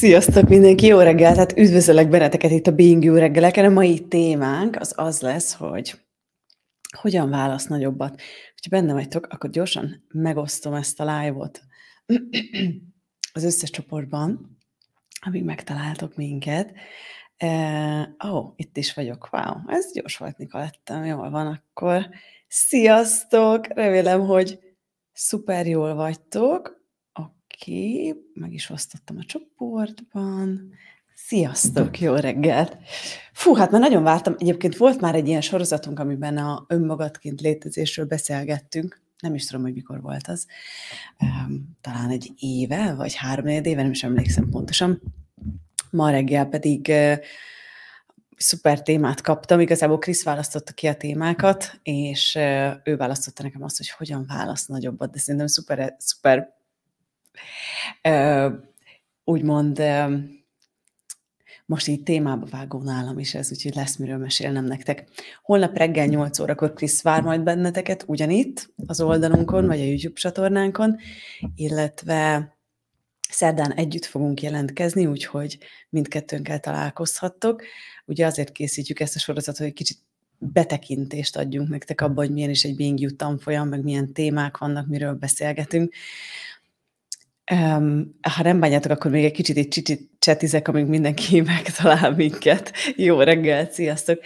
Sziasztok mindenki, jó reggelt! tehát üdvözöllek benneteket itt a Being Jó reggeleken. A mai témánk az az lesz, hogy hogyan válasz nagyobbat. Ha benne vagytok, akkor gyorsan megosztom ezt a live-ot az összes csoportban, amíg megtaláltok minket. E, ó, uh, oh, itt is vagyok, wow, ez gyors volt, Nikolettem, jól van akkor. Sziasztok! Remélem, hogy szuper jól vagytok ki, meg is osztottam a csoportban. Sziasztok, jó reggelt! Fú, hát már nagyon vártam. Egyébként volt már egy ilyen sorozatunk, amiben a önmagadként létezésről beszélgettünk. Nem is tudom, hogy mikor volt az. Ehm, talán egy éve, vagy három éve, nem is emlékszem pontosan. Ma reggel pedig szuper témát kaptam. Igazából Krisz választotta ki a témákat, és ő választotta nekem azt, hogy hogyan válasz nagyobbat, de szerintem szuper, szuper úgymond most így témába vágó nálam is ez, úgyhogy lesz miről mesélnem nektek. Holnap reggel 8 órakor Krisz vár majd benneteket, ugyanitt az oldalunkon, vagy a YouTube csatornánkon, illetve szerdán együtt fogunk jelentkezni, úgyhogy mindkettőnkkel találkozhattok. Ugye azért készítjük ezt a sorozatot, hogy kicsit betekintést adjunk nektek abba, hogy milyen is egy Being You tanfolyam, meg milyen témák vannak, miről beszélgetünk. Um, ha nem bánjátok, akkor még egy kicsit itt csetizek, amíg mindenki megtalál minket. Jó reggelt, sziasztok!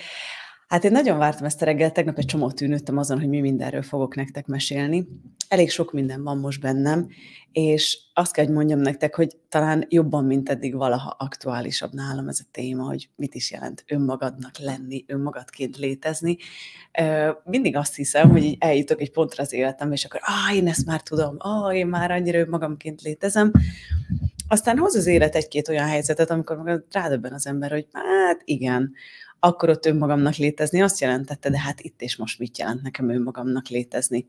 Hát én nagyon vártam ezt a reggel, tegnap egy csomót tűnődtem azon, hogy mi mindenről fogok nektek mesélni. Elég sok minden van most bennem, és azt kell, hogy mondjam nektek, hogy talán jobban, mint eddig valaha aktuálisabb nálam ez a téma, hogy mit is jelent önmagadnak lenni, önmagadként létezni. Mindig azt hiszem, hogy így eljutok egy pontra az életem, és akkor, ah, én ezt már tudom, ah, én már annyira önmagamként létezem. Aztán hoz az élet egy-két olyan helyzetet, amikor rádöbben az ember, hogy hát igen, akkor ott önmagamnak létezni azt jelentette, de hát itt és most mit jelent nekem önmagamnak létezni.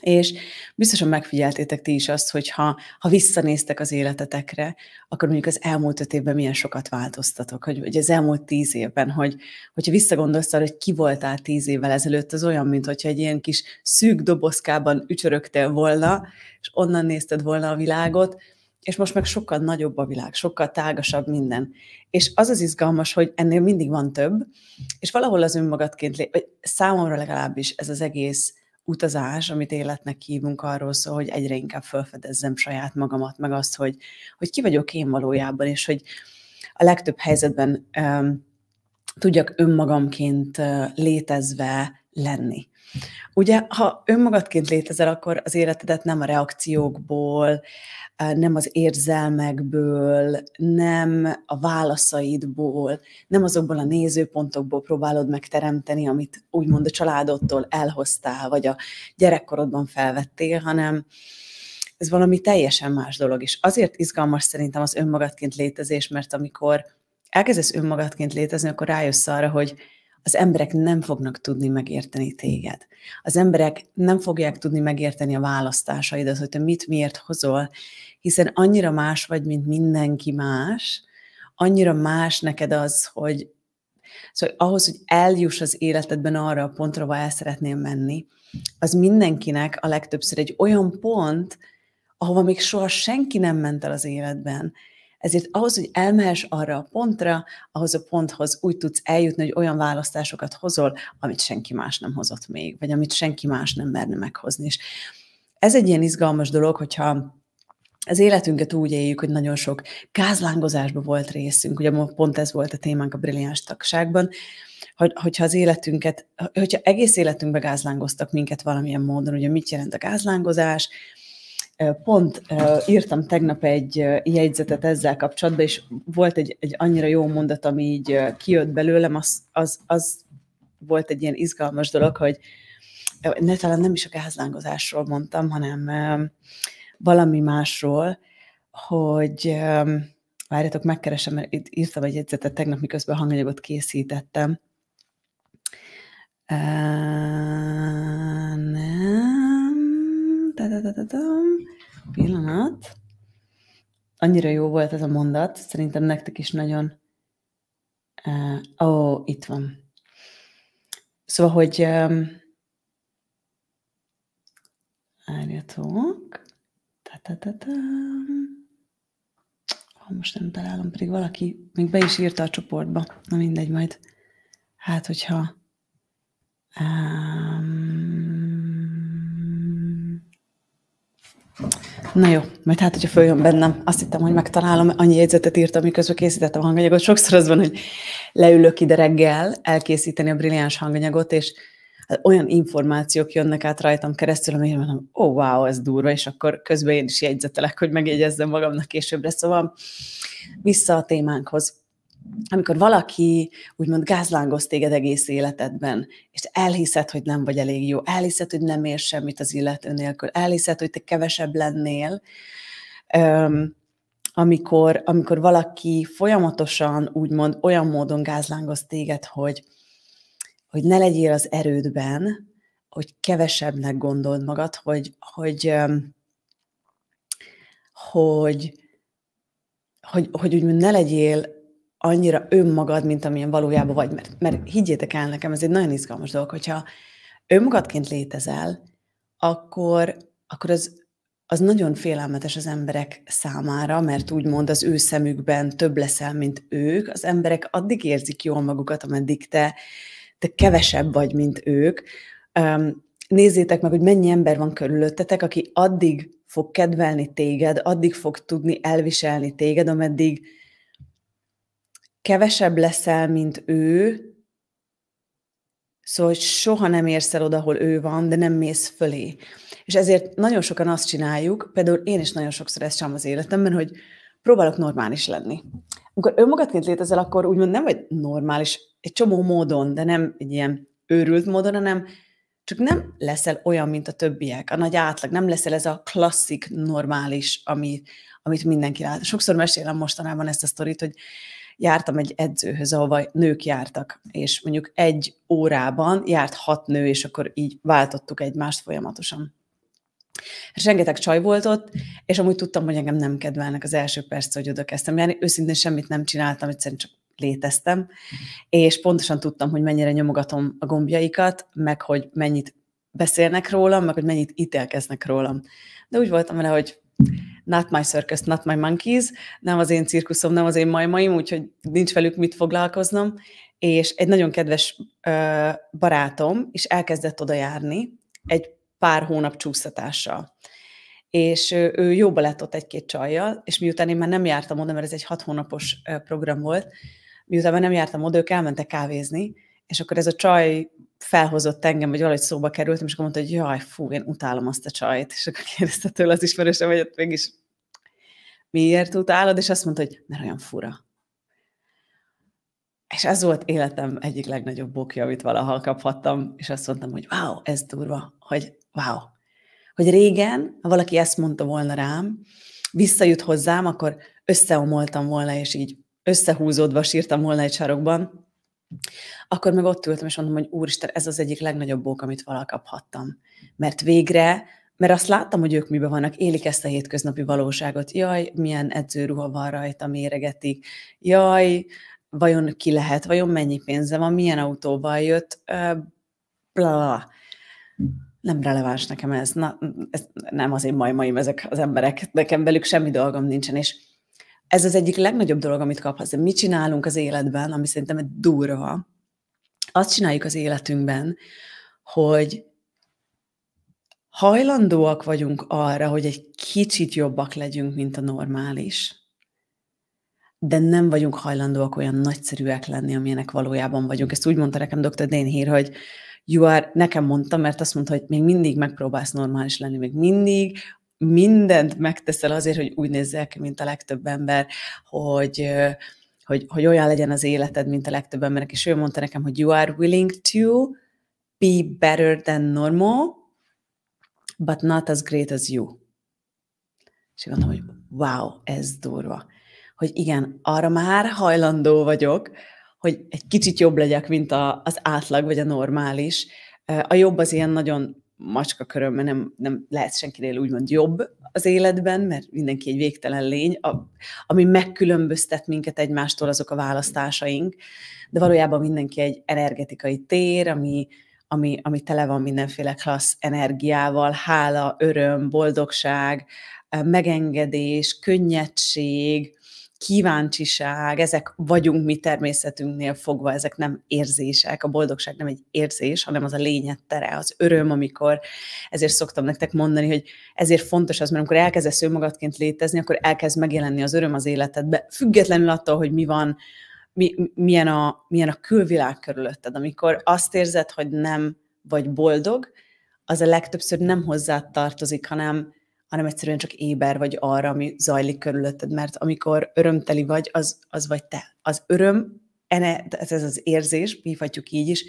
És biztosan megfigyeltétek ti is azt, hogy ha, ha visszanéztek az életetekre, akkor mondjuk az elmúlt öt évben milyen sokat változtatok, hogy, hogy az elmúlt tíz évben, hogy, hogyha visszagondolsz arra, hogy ki voltál tíz évvel ezelőtt, az olyan, mintha egy ilyen kis szűk dobozkában ücsörögtél volna, és onnan nézted volna a világot, és most meg sokkal nagyobb a világ, sokkal tágasabb minden. És az az izgalmas, hogy ennél mindig van több, és valahol az önmagadként, vagy számomra legalábbis ez az egész utazás, amit életnek hívunk, arról szól, hogy egyre inkább felfedezzem saját magamat, meg azt, hogy, hogy ki vagyok én valójában, és hogy a legtöbb helyzetben um, tudjak önmagamként létezve lenni. Ugye, ha önmagadként létezel, akkor az életedet nem a reakciókból, nem az érzelmekből, nem a válaszaidból, nem azokból a nézőpontokból próbálod megteremteni, amit úgymond a családodtól elhoztál, vagy a gyerekkorodban felvettél, hanem ez valami teljesen más dolog. És azért izgalmas szerintem az önmagadként létezés, mert amikor elkezdesz önmagadként létezni, akkor rájössz arra, hogy az emberek nem fognak tudni megérteni téged. Az emberek nem fogják tudni megérteni a választásaidat, hogy te mit, miért hozol, hiszen annyira más vagy, mint mindenki más, annyira más neked az, hogy szóval ahhoz, hogy eljuss az életedben arra a pontra, ahol el szeretném menni, az mindenkinek a legtöbbször egy olyan pont, ahova még soha senki nem ment el az életben, ezért ahhoz, hogy elmehess arra a pontra, ahhoz a ponthoz úgy tudsz eljutni, hogy olyan választásokat hozol, amit senki más nem hozott még, vagy amit senki más nem merne meghozni. És ez egy ilyen izgalmas dolog, hogyha az életünket úgy éljük, hogy nagyon sok gázlángozásban volt részünk, ugye pont ez volt a témánk a brilliáns tagságban, hogy, hogyha az életünket, hogyha egész életünkbe gázlángoztak minket valamilyen módon, ugye mit jelent a gázlángozás, Pont írtam tegnap egy jegyzetet ezzel kapcsolatban, és volt egy, egy annyira jó mondat, ami így kijött belőlem, az, az, az volt egy ilyen izgalmas dolog, hogy ne, talán nem is a gázlángozásról mondtam, hanem valami másról, hogy várjatok, megkeresem, mert itt írtam egy jegyzetet tegnap, miközben hanganyagot készítettem. nem. Pillanat. Annyira jó volt ez a mondat, szerintem nektek is nagyon... Eh, ó, oh, itt van. Szóval, hogy... Álljatok. ta ta ta Ha most nem találom, pedig valaki még be is írta a csoportba. Na mindegy, majd hát, hogyha... Um, Na jó, mert hát, hogyha följön bennem, azt hittem, hogy megtalálom, annyi jegyzetet írtam, miközben készítettem a hanganyagot. Sokszor az van, hogy leülök ide reggel elkészíteni a brilliáns hanganyagot, és olyan információk jönnek át rajtam keresztül, amire mondom, ó, oh, wow, ez durva, és akkor közben én is jegyzetelek, hogy megjegyezzem magamnak későbbre. Szóval vissza a témánkhoz amikor valaki úgymond gázlángoz téged egész életedben, és elhiszed, hogy nem vagy elég jó, elhiszed, hogy nem ér semmit az illető nélkül, elhiszed, hogy te kevesebb lennél, um, amikor, amikor valaki folyamatosan úgymond olyan módon gázlángoz téged, hogy, hogy ne legyél az erődben, hogy kevesebbnek gondold magad, hogy, hogy, hogy, hogy, hogy úgymond ne legyél annyira önmagad, mint amilyen valójában vagy. Mert, mert higgyétek el nekem, ez egy nagyon izgalmas dolog, hogyha önmagadként létezel, akkor, akkor az, az nagyon félelmetes az emberek számára, mert úgymond az ő szemükben több leszel, mint ők. Az emberek addig érzik jól magukat, ameddig te, te kevesebb vagy, mint ők. Um, nézzétek meg, hogy mennyi ember van körülöttetek, aki addig fog kedvelni téged, addig fog tudni elviselni téged, ameddig kevesebb leszel, mint ő, Szóval, hogy soha nem érsz el oda, ahol ő van, de nem mész fölé. És ezért nagyon sokan azt csináljuk, például én is nagyon sokszor ezt sem az életemben, hogy próbálok normális lenni. Amikor önmagadként létezel, akkor úgymond nem vagy normális egy csomó módon, de nem egy ilyen őrült módon, hanem csak nem leszel olyan, mint a többiek, a nagy átlag, nem leszel ez a klasszik normális, ami, amit mindenki lát. Sokszor mesélem mostanában ezt a sztorit, hogy jártam egy edzőhöz, ahova nők jártak, és mondjuk egy órában járt hat nő, és akkor így váltottuk egymást folyamatosan. És rengeteg csaj volt ott, és amúgy tudtam, hogy engem nem kedvelnek az első perc, hogy oda kezdtem járni. Őszintén semmit nem csináltam, egyszerűen csak léteztem, és pontosan tudtam, hogy mennyire nyomogatom a gombjaikat, meg hogy mennyit beszélnek rólam, meg hogy mennyit ítélkeznek rólam. De úgy voltam vele, hogy not my circus, not my monkeys, nem az én cirkuszom, nem az én majmaim, úgyhogy nincs velük mit foglalkoznom, és egy nagyon kedves ö, barátom is elkezdett oda járni egy pár hónap csúsztatással. És ő, ő jóba lett ott egy-két csajjal, és miután én már nem jártam oda, mert ez egy hat hónapos program volt, miután már nem jártam oda, ők elmentek kávézni, és akkor ez a csaj felhozott engem, vagy valahogy szóba kerültem, és akkor mondta, hogy jaj, fú, én utálom azt a csajt. És akkor kérdezte tőle az ismerősem, hogy ott mégis miért utálod, és azt mondta, hogy mert olyan fura. És ez volt életem egyik legnagyobb bokja, amit valaha kaphattam, és azt mondtam, hogy wow, ez durva, hogy wow. Hogy régen, ha valaki ezt mondta volna rám, visszajut hozzám, akkor összeomoltam volna, és így összehúzódva sírtam volna egy sarokban, akkor meg ott ültem, és mondom, hogy úristen, ez az egyik legnagyobb bók, amit valaha kaphattam. Mert végre, mert azt láttam, hogy ők miben vannak, élik ezt a hétköznapi valóságot. Jaj, milyen edzőruha van rajta, méregetik. Jaj, vajon ki lehet, vajon mennyi pénze van, milyen autóval jött, bla. Nem releváns nekem ez. Na, ez nem az én majmaim ezek az emberek, nekem velük semmi dolgom nincsen, és ez az egyik legnagyobb dolog, amit kaphatsz. De mit csinálunk az életben, ami szerintem egy durva, azt csináljuk az életünkben, hogy hajlandóak vagyunk arra, hogy egy kicsit jobbak legyünk, mint a normális, de nem vagyunk hajlandóak olyan nagyszerűek lenni, amilyenek valójában vagyunk. Ezt úgy mondta nekem dr. Dane hír, hogy you are, nekem mondta, mert azt mondta, hogy még mindig megpróbálsz normális lenni, még mindig mindent megteszel azért, hogy úgy nézzel ki, mint a legtöbb ember, hogy, hogy, hogy olyan legyen az életed, mint a legtöbb embernek, és ő mondta nekem, hogy you are willing to be better than normal, but not as great as you. És én hogy wow, ez durva. Hogy igen, arra már hajlandó vagyok, hogy egy kicsit jobb legyek, mint a, az átlag vagy a normális. A jobb az ilyen nagyon macska körömben nem, nem lehet senkinél úgymond jobb az életben, mert mindenki egy végtelen lény, a, ami megkülönböztet minket egymástól azok a választásaink, de valójában mindenki egy energetikai tér, ami, ami, ami tele van mindenféle klassz energiával, hála, öröm, boldogság, megengedés, könnyedség, kíváncsiság, ezek vagyunk mi természetünknél fogva, ezek nem érzések, a boldogság nem egy érzés, hanem az a lényettere, az öröm, amikor ezért szoktam nektek mondani, hogy ezért fontos az, mert amikor elkezdesz önmagadként létezni, akkor elkezd megjelenni az öröm az életedbe, függetlenül attól, hogy mi van, mi, milyen, a, milyen a külvilág körülötted. Amikor azt érzed, hogy nem vagy boldog, az a legtöbbször nem hozzá tartozik, hanem hanem egyszerűen csak éber vagy arra, ami zajlik körülötted, mert amikor örömteli vagy, az, az vagy te. Az öröm, ene, ez az érzés, hívhatjuk így is,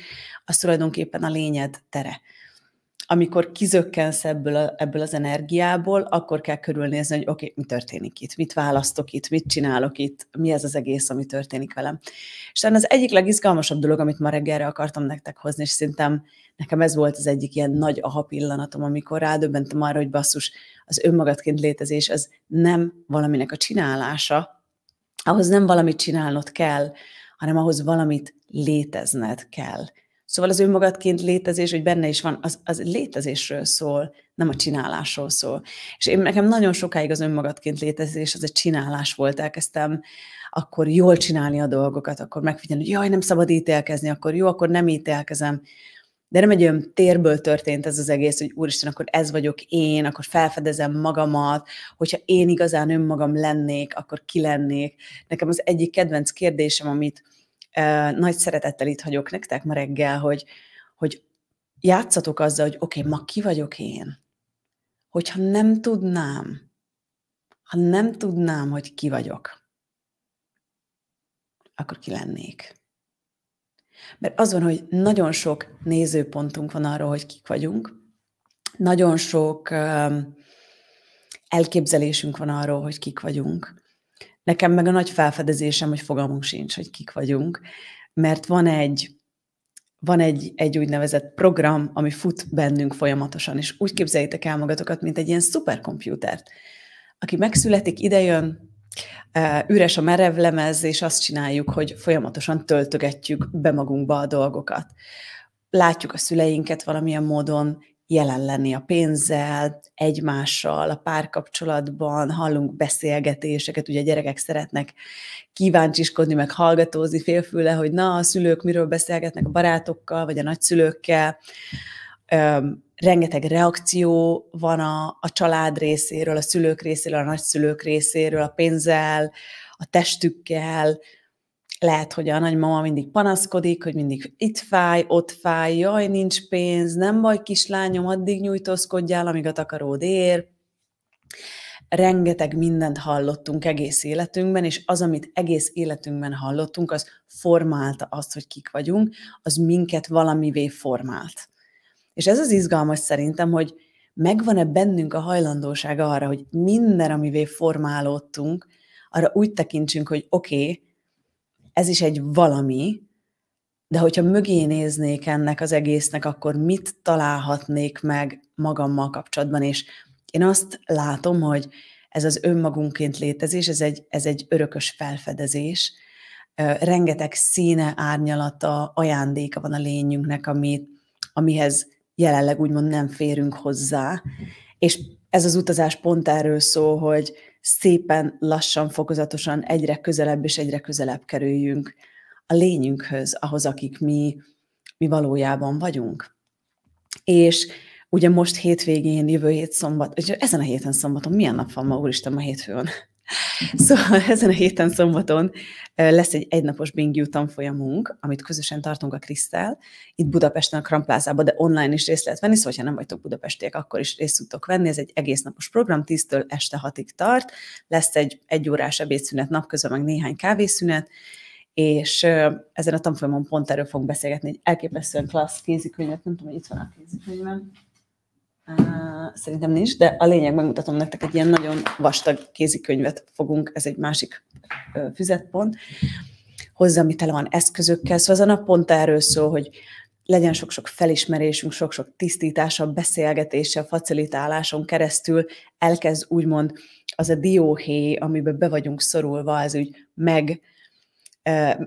az tulajdonképpen a lényed tere amikor kizökkensz ebből, a, ebből az energiából, akkor kell körülnézni, hogy oké, okay, mi történik itt, mit választok itt, mit csinálok itt, mi ez az egész, ami történik velem. És az egyik legizgalmasabb dolog, amit ma reggelre akartam nektek hozni, és szerintem nekem ez volt az egyik ilyen nagy aha pillanatom, amikor rádöbbentem arra, hogy basszus, az önmagadként létezés az nem valaminek a csinálása, ahhoz nem valamit csinálnod kell, hanem ahhoz valamit létezned kell. Szóval az önmagadként létezés, hogy benne is van, az, az létezésről szól, nem a csinálásról szól. És én nekem nagyon sokáig az önmagadként létezés, az egy csinálás volt. Elkezdtem akkor jól csinálni a dolgokat, akkor megfigyelni, hogy jaj, nem szabad ítélkezni, akkor jó, akkor nem ítélkezem. De nem egy olyan térből történt ez az egész, hogy úristen, akkor ez vagyok én, akkor felfedezem magamat, hogyha én igazán önmagam lennék, akkor ki lennék. Nekem az egyik kedvenc kérdésem, amit nagy szeretettel itt hagyok nektek ma reggel, hogy, hogy játszatok azzal, hogy oké, okay, ma ki vagyok én? Hogyha nem tudnám, ha nem tudnám, hogy ki vagyok, akkor ki lennék. Mert az van, hogy nagyon sok nézőpontunk van arról, hogy kik vagyunk, nagyon sok elképzelésünk van arról, hogy kik vagyunk, Nekem meg a nagy felfedezésem, hogy fogalmunk sincs, hogy kik vagyunk, mert van egy van egy, egy úgynevezett program, ami fut bennünk folyamatosan, és úgy képzeljétek el magatokat, mint egy ilyen szuperkomputert, aki megszületik, idejön, üres a merevlemez, és azt csináljuk, hogy folyamatosan töltögetjük be magunkba a dolgokat. Látjuk a szüleinket valamilyen módon, jelen lenni a pénzzel, egymással, a párkapcsolatban, hallunk beszélgetéseket, ugye a gyerekek szeretnek kíváncsiskodni, meg hallgatózni félfüle, hogy na, a szülők miről beszélgetnek a barátokkal, vagy a nagyszülőkkel, Öm, rengeteg reakció van a, a család részéről, a szülők részéről, a nagyszülők részéről, a pénzzel, a testükkel, lehet, hogy a nagymama mindig panaszkodik, hogy mindig itt fáj, ott fáj, jaj, nincs pénz, nem baj, kislányom, addig nyújtózkodjál, amíg a takaród ér. Rengeteg mindent hallottunk egész életünkben, és az, amit egész életünkben hallottunk, az formálta azt, hogy kik vagyunk, az minket valamivé formált. És ez az izgalmas szerintem, hogy megvan-e bennünk a hajlandóság arra, hogy minden, amivé formálódtunk, arra úgy tekintsünk, hogy oké, okay, ez is egy valami, de hogyha mögé néznék ennek az egésznek, akkor mit találhatnék meg magammal kapcsolatban, és én azt látom, hogy ez az önmagunkként létezés, ez egy, ez egy örökös felfedezés, rengeteg színe, árnyalata, ajándéka van a lényünknek, ami, amihez jelenleg úgymond nem férünk hozzá. És ez az utazás pont erről szól, hogy szépen, lassan, fokozatosan egyre közelebb és egyre közelebb kerüljünk a lényünkhöz, ahhoz, akik mi, mi valójában vagyunk. És ugye most hétvégén, jövő hét szombat, ezen a héten szombaton, milyen nap van ma, úristen, ma hétfőn. Szóval ezen a héten szombaton lesz egy egynapos Bingyu tanfolyamunk, amit közösen tartunk a Krisztel, itt Budapesten a Kramplázában, de online is részt lehet venni, szóval ha nem vagytok budapestiek, akkor is részt tudtok venni. Ez egy egész napos program, 10-től este 6-ig tart. Lesz egy egyórás ebédszünet napközben, meg néhány kávészünet, és ezen a tanfolyamon pont erről fogunk beszélgetni, egy elképesztően klassz kézikönyvet, nem tudom, hogy itt van a kézikönyvem, Szerintem nincs, de a lényeg, megmutatom nektek egy ilyen nagyon vastag kézikönyvet fogunk, ez egy másik füzetpont, hozzá, ami tele van eszközökkel, szóval ez a nap pont erről szól, hogy legyen sok-sok felismerésünk, sok-sok tisztítása, beszélgetése, facilitáláson keresztül elkezd úgymond az a dióhéj, amiben be vagyunk szorulva, az úgy meg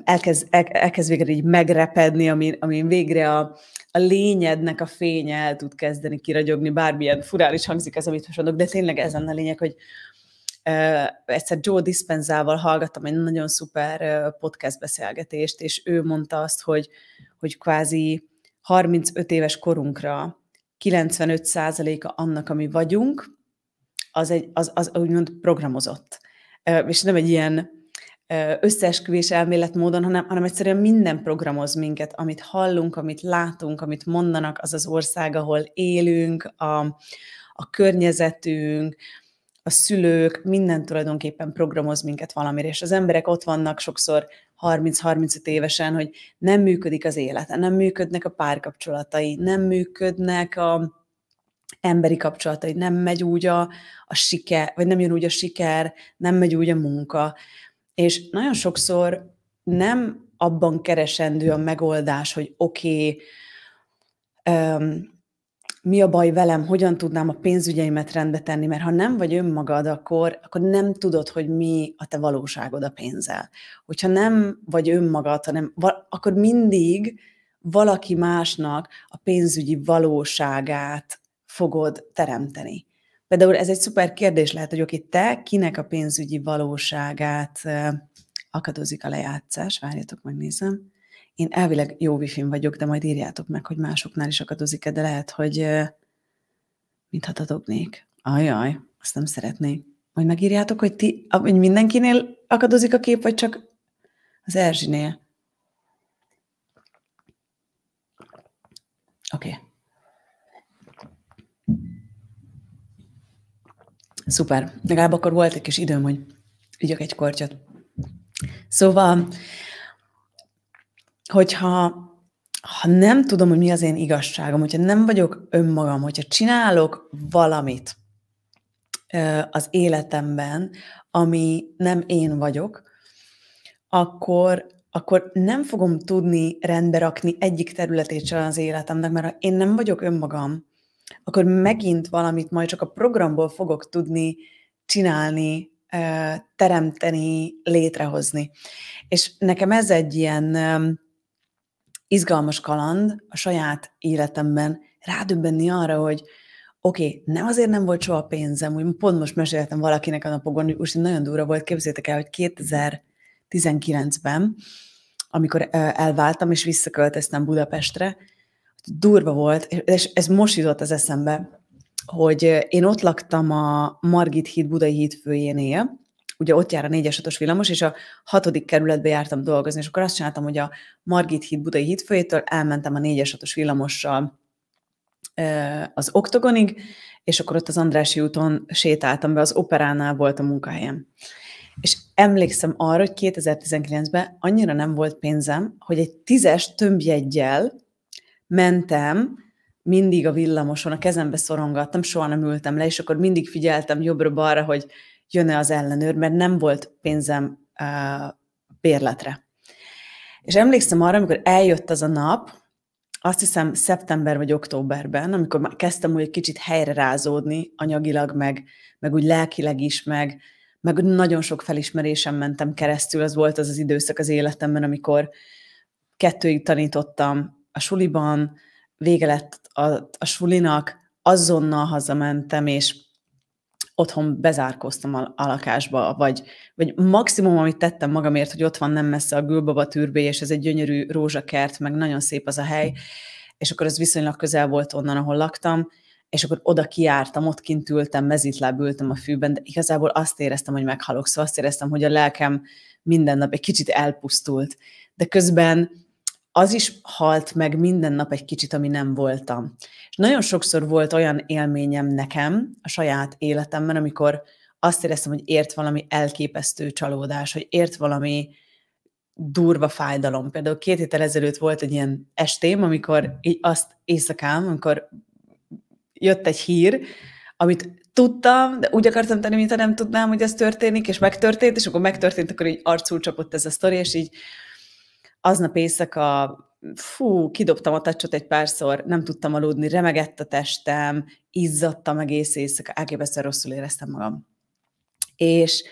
elkezd, el, elkezd végre így megrepedni, amin, amin végre a, a lényednek a fénye el tud kezdeni kiragyogni, bármilyen furán is hangzik ez, amit most mondok, de tényleg ez a lényeg, hogy Uh, egyszer Joe Dispenzával hallgattam egy nagyon szuper podcast beszélgetést, és ő mondta azt, hogy, hogy kvázi 35 éves korunkra 95%-a annak, ami vagyunk, az, egy, az, az úgymond programozott. És nem egy ilyen összeesküvés módon, hanem, hanem egyszerűen minden programoz minket, amit hallunk, amit látunk, amit mondanak, az az ország, ahol élünk, a, a környezetünk, a szülők, minden tulajdonképpen programoz minket valamire, és az emberek ott vannak sokszor 30-35 évesen, hogy nem működik az élete, nem működnek a párkapcsolatai, nem működnek a emberi kapcsolatai, nem megy úgy a, a siker, vagy nem jön úgy a siker, nem megy úgy a munka és nagyon sokszor nem abban keresendő a megoldás, hogy oké, okay, um, mi a baj velem, hogyan tudnám a pénzügyeimet rendbe tenni, mert ha nem vagy önmagad, akkor, akkor nem tudod, hogy mi a te valóságod a pénzzel. Hogyha nem vagy önmagad, hanem akkor mindig valaki másnak a pénzügyi valóságát fogod teremteni. Például ez egy szuper kérdés lehet, hogy oké, te kinek a pénzügyi valóságát akadozik a lejátszás, várjatok, nézem. Én elvileg jó wifi vagyok, de majd írjátok meg, hogy másoknál is akadozik-e, de lehet, hogy mintha dadognék. Ajaj, azt nem szeretnék. Majd megírjátok, hogy, ti, hogy mindenkinél akadozik a kép, vagy csak az Erzsinél. Oké. Okay. Szuper. Legalább akkor volt egy kis időm, hogy ügyök egy kortyot. Szóval, hogyha ha nem tudom, hogy mi az én igazságom, hogyha nem vagyok önmagam, hogyha csinálok valamit az életemben, ami nem én vagyok, akkor, akkor nem fogom tudni rendbe rakni egyik területét sem az életemnek, mert ha én nem vagyok önmagam, akkor megint valamit majd csak a programból fogok tudni csinálni, teremteni, létrehozni. És nekem ez egy ilyen izgalmas kaland a saját életemben, rádöbbenni arra, hogy oké, okay, nem azért nem volt soha pénzem, úgy pont most meséltem valakinek a napokon, hogy úgy nagyon durva volt, képzétek el, hogy 2019-ben, amikor elváltam és visszaköltöztem Budapestre, durva volt, és ez most jutott az eszembe, hogy én ott laktam a Margit híd Budai híd főjénél, ugye ott jár a 4 6 villamos, és a hatodik kerületbe jártam dolgozni, és akkor azt csináltam, hogy a Margit híd Budai híd főjétől elmentem a 4 6 villamossal az Oktogonig, és akkor ott az Andrási úton sétáltam be, az operánál volt a munkahelyem. És emlékszem arra, hogy 2019-ben annyira nem volt pénzem, hogy egy tízes tömbjegyel mentem, mindig a villamoson, a kezembe szorongattam, soha nem ültem le, és akkor mindig figyeltem jobbra-balra, hogy jön-e az ellenőr, mert nem volt pénzem uh, bérletre. És emlékszem arra, amikor eljött az a nap, azt hiszem szeptember vagy októberben, amikor már kezdtem úgy egy kicsit helyre rázódni anyagilag, meg, meg úgy lelkileg is, meg, meg nagyon sok felismerésem mentem keresztül, az volt az az időszak az életemben, amikor kettőig tanítottam, a suliban, vége lett a, a sulinak, azonnal hazamentem, és otthon bezárkóztam a, a lakásba, vagy, vagy maximum, amit tettem magamért, hogy ott van nem messze a Gülbaba tűrbé, és ez egy gyönyörű rózsakert, meg nagyon szép az a hely, és akkor ez viszonylag közel volt onnan, ahol laktam, és akkor oda kiártam, ott kint ültem, mezitláb ültem a fűben, de igazából azt éreztem, hogy meghalok, szóval azt éreztem, hogy a lelkem minden nap egy kicsit elpusztult, de közben az is halt meg minden nap egy kicsit, ami nem voltam. És nagyon sokszor volt olyan élményem nekem a saját életemben, amikor azt éreztem, hogy ért valami elképesztő csalódás, hogy ért valami durva fájdalom. Például két héttel ezelőtt volt egy ilyen estém, amikor így azt éjszakám, amikor jött egy hír, amit tudtam, de úgy akartam tenni, mintha nem tudnám, hogy ez történik, és megtörtént, és akkor megtörtént, akkor így arcul csapott ez a sztori, és így aznap éjszaka fú, kidobtam a tacsot egy párszor, nem tudtam aludni, remegett a testem, izzadtam egész éjszaka, elképesztően rosszul éreztem magam. És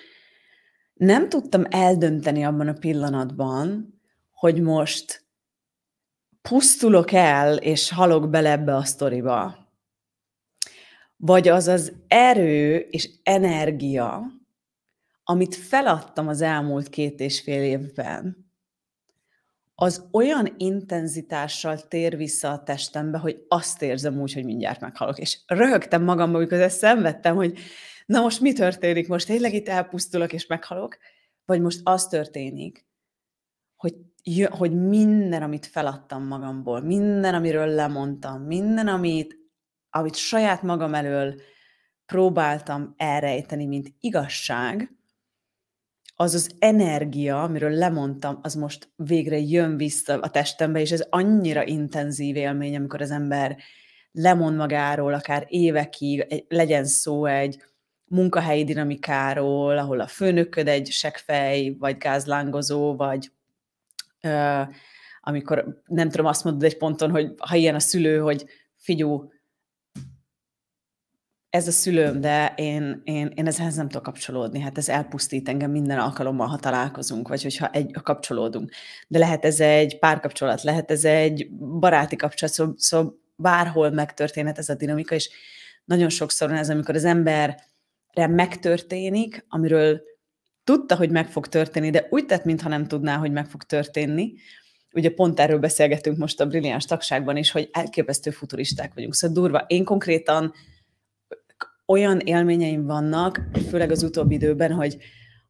nem tudtam eldönteni abban a pillanatban, hogy most pusztulok el, és halok bele ebbe a sztoriba. Vagy az az erő és energia, amit feladtam az elmúlt két és fél évben, az olyan intenzitással tér vissza a testembe, hogy azt érzem úgy, hogy mindjárt meghalok. És röhögtem magamba, amikor ezt szenvedtem, hogy na most mi történik? Most tényleg itt elpusztulok és meghalok? Vagy most az történik, hogy, hogy minden, amit feladtam magamból, minden, amiről lemondtam, minden, amit, amit saját magam elől próbáltam elrejteni, mint igazság, az az energia, amiről lemondtam, az most végre jön vissza a testembe, és ez annyira intenzív élmény, amikor az ember lemond magáról, akár évekig, legyen szó egy munkahelyi dinamikáról, ahol a főnököd egy seggfej, vagy gázlángozó, vagy ö, amikor nem tudom, azt mondod egy ponton, hogy ha ilyen a szülő, hogy figyú, ez a szülőm, de én, én, én ezhez nem tudok kapcsolódni. Hát ez elpusztít engem minden alkalommal, ha találkozunk, vagy hogyha egy, ha kapcsolódunk. De lehet ez egy párkapcsolat, lehet ez egy baráti kapcsolat, szóval, szó bárhol megtörténhet ez a dinamika, és nagyon sokszor van ez, amikor az emberre megtörténik, amiről tudta, hogy meg fog történni, de úgy tett, mintha nem tudná, hogy meg fog történni. Ugye pont erről beszélgetünk most a brilliáns tagságban is, hogy elképesztő futuristák vagyunk. Szóval durva, én konkrétan olyan élményeim vannak, főleg az utóbbi időben, hogy,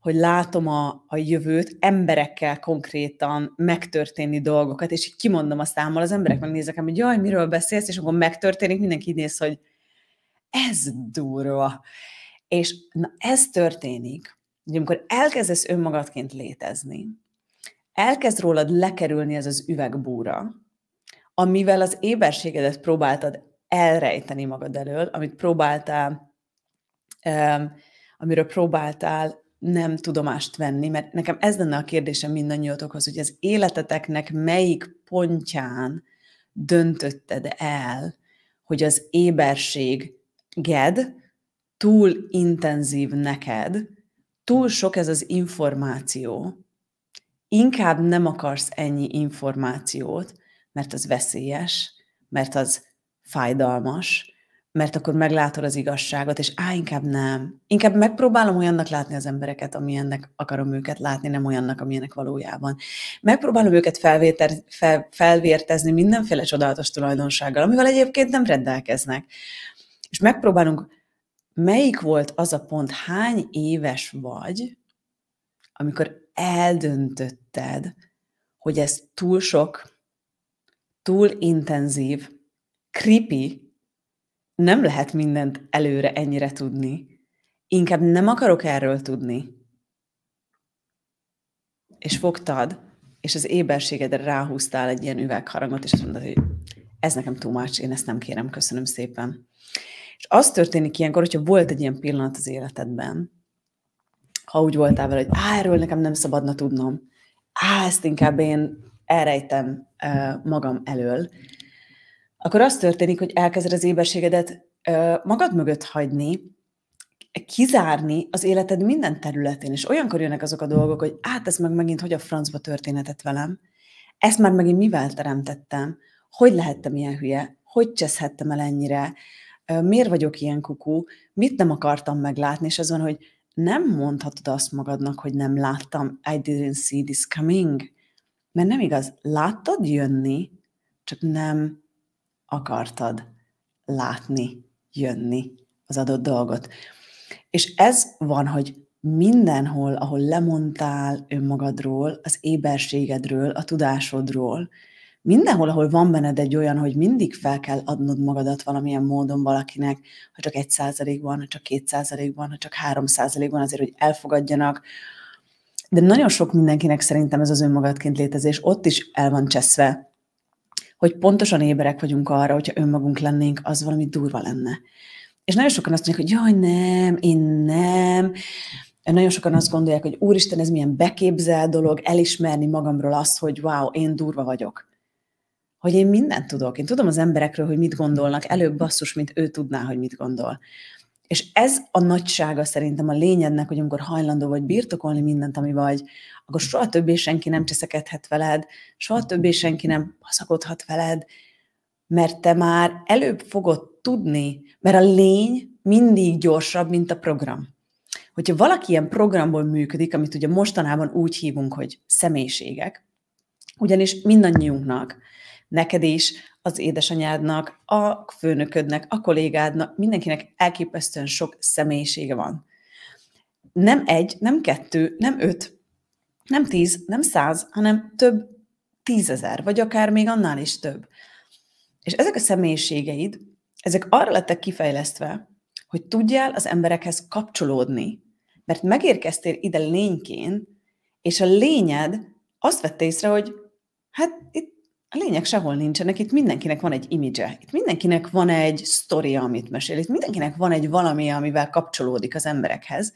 hogy látom a, a jövőt, emberekkel konkrétan megtörténni dolgokat, és így kimondom a számmal, az emberek megnézek, hogy jaj, miről beszélsz, és akkor megtörténik, mindenki így néz, hogy ez durva. És na, ez történik, hogy amikor elkezdesz önmagadként létezni, elkezd rólad lekerülni ez az üvegbúra, amivel az éberségedet próbáltad elrejteni magad elől, amit próbáltál, amiről próbáltál nem tudomást venni, mert nekem ez lenne a kérdésem mindannyiótokhoz, hogy az életeteknek melyik pontján döntötted el, hogy az éberség ged túl intenzív neked, túl sok ez az információ, inkább nem akarsz ennyi információt, mert az veszélyes, mert az fájdalmas, mert akkor meglátod az igazságot, és á, inkább nem. Inkább megpróbálom olyannak látni az embereket, amilyennek akarom őket látni, nem olyannak, amilyenek valójában. Megpróbálom őket felvéter, fel, felvértezni mindenféle csodálatos tulajdonsággal, amivel egyébként nem rendelkeznek. És megpróbálunk, melyik volt az a pont, hány éves vagy, amikor eldöntötted, hogy ez túl sok, túl intenzív, creepy, nem lehet mindent előre ennyire tudni. Inkább nem akarok erről tudni. És fogtad, és az éberségedre ráhúztál egy ilyen üvegharangot, és azt mondod, hogy ez nekem too much, én ezt nem kérem, köszönöm szépen. És az történik ilyenkor, hogyha volt egy ilyen pillanat az életedben, ha úgy voltál vele, hogy á, erről nekem nem szabadna tudnom, á, ezt inkább én elrejtem uh, magam elől, akkor az történik, hogy elkezded az éberségedet magad mögött hagyni, kizárni az életed minden területén, és olyankor jönnek azok a dolgok, hogy hát ez meg megint hogy a francba történetet velem, ezt már megint mivel teremtettem, hogy lehettem ilyen hülye, hogy cseszhettem el ennyire, miért vagyok ilyen kukú, mit nem akartam meglátni, és azon, hogy nem mondhatod azt magadnak, hogy nem láttam, I didn't see this coming, mert nem igaz, láttad jönni, csak nem akartad látni, jönni az adott dolgot. És ez van, hogy mindenhol, ahol lemondtál önmagadról, az éberségedről, a tudásodról, mindenhol, ahol van benned egy olyan, hogy mindig fel kell adnod magadat valamilyen módon valakinek, ha csak egy százalékban, ha csak két százalékban, ha csak három százalékban azért, hogy elfogadjanak, de nagyon sok mindenkinek szerintem ez az önmagadként létezés ott is el van cseszve, hogy pontosan éberek vagyunk arra, hogyha önmagunk lennénk, az valami durva lenne. És nagyon sokan azt mondják, hogy jaj, nem, én nem. Nagyon sokan azt gondolják, hogy úristen, ez milyen beképzel dolog, elismerni magamról azt, hogy wow, én durva vagyok. Hogy én mindent tudok. Én tudom az emberekről, hogy mit gondolnak, előbb basszus, mint ő tudná, hogy mit gondol. És ez a nagysága szerintem a lényednek, hogy amikor hajlandó vagy birtokolni mindent, ami vagy, akkor soha többé senki nem cseszekedhet veled, soha többé senki nem haszakodhat veled, mert te már előbb fogod tudni, mert a lény mindig gyorsabb, mint a program. Hogyha valaki ilyen programból működik, amit ugye mostanában úgy hívunk, hogy személyiségek, ugyanis mindannyiunknak neked is, az édesanyádnak, a főnöködnek, a kollégádnak, mindenkinek elképesztően sok személyisége van. Nem egy, nem kettő, nem öt, nem tíz, nem száz, hanem több tízezer, vagy akár még annál is több. És ezek a személyiségeid, ezek arra lettek kifejlesztve, hogy tudjál az emberekhez kapcsolódni, mert megérkeztél ide lényként, és a lényed azt vette észre, hogy hát itt a lényeg sehol nincsenek, itt mindenkinek van egy imidzse, itt mindenkinek van egy sztoria, amit mesél, itt mindenkinek van egy valami, amivel kapcsolódik az emberekhez,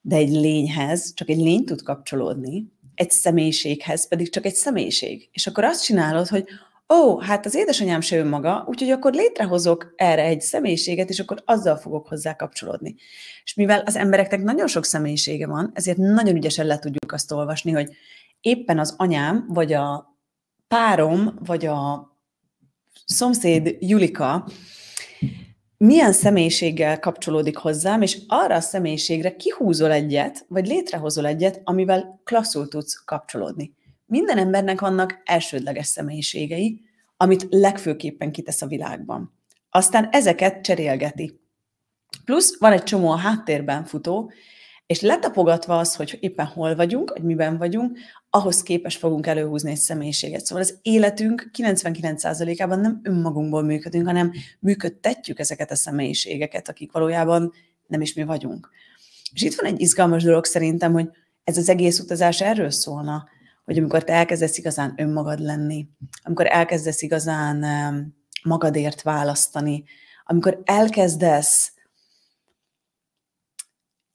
de egy lényhez csak egy lény tud kapcsolódni, egy személyiséghez pedig csak egy személyiség. És akkor azt csinálod, hogy ó, hát az édesanyám se önmaga, úgyhogy akkor létrehozok erre egy személyiséget, és akkor azzal fogok hozzá kapcsolódni. És mivel az embereknek nagyon sok személyisége van, ezért nagyon ügyesen le tudjuk azt olvasni, hogy éppen az anyám, vagy a párom, vagy a szomszéd Julika milyen személyiséggel kapcsolódik hozzám, és arra a személyiségre kihúzol egyet, vagy létrehozol egyet, amivel klasszul tudsz kapcsolódni. Minden embernek vannak elsődleges személyiségei, amit legfőképpen kitesz a világban. Aztán ezeket cserélgeti. Plusz van egy csomó a háttérben futó, és letapogatva az, hogy éppen hol vagyunk, hogy miben vagyunk, ahhoz képes fogunk előhúzni egy személyiséget. Szóval az életünk 99%-ában nem önmagunkból működünk, hanem működtetjük ezeket a személyiségeket, akik valójában nem is mi vagyunk. És itt van egy izgalmas dolog szerintem, hogy ez az egész utazás erről szólna, hogy amikor te elkezdesz igazán önmagad lenni, amikor elkezdesz igazán magadért választani, amikor elkezdesz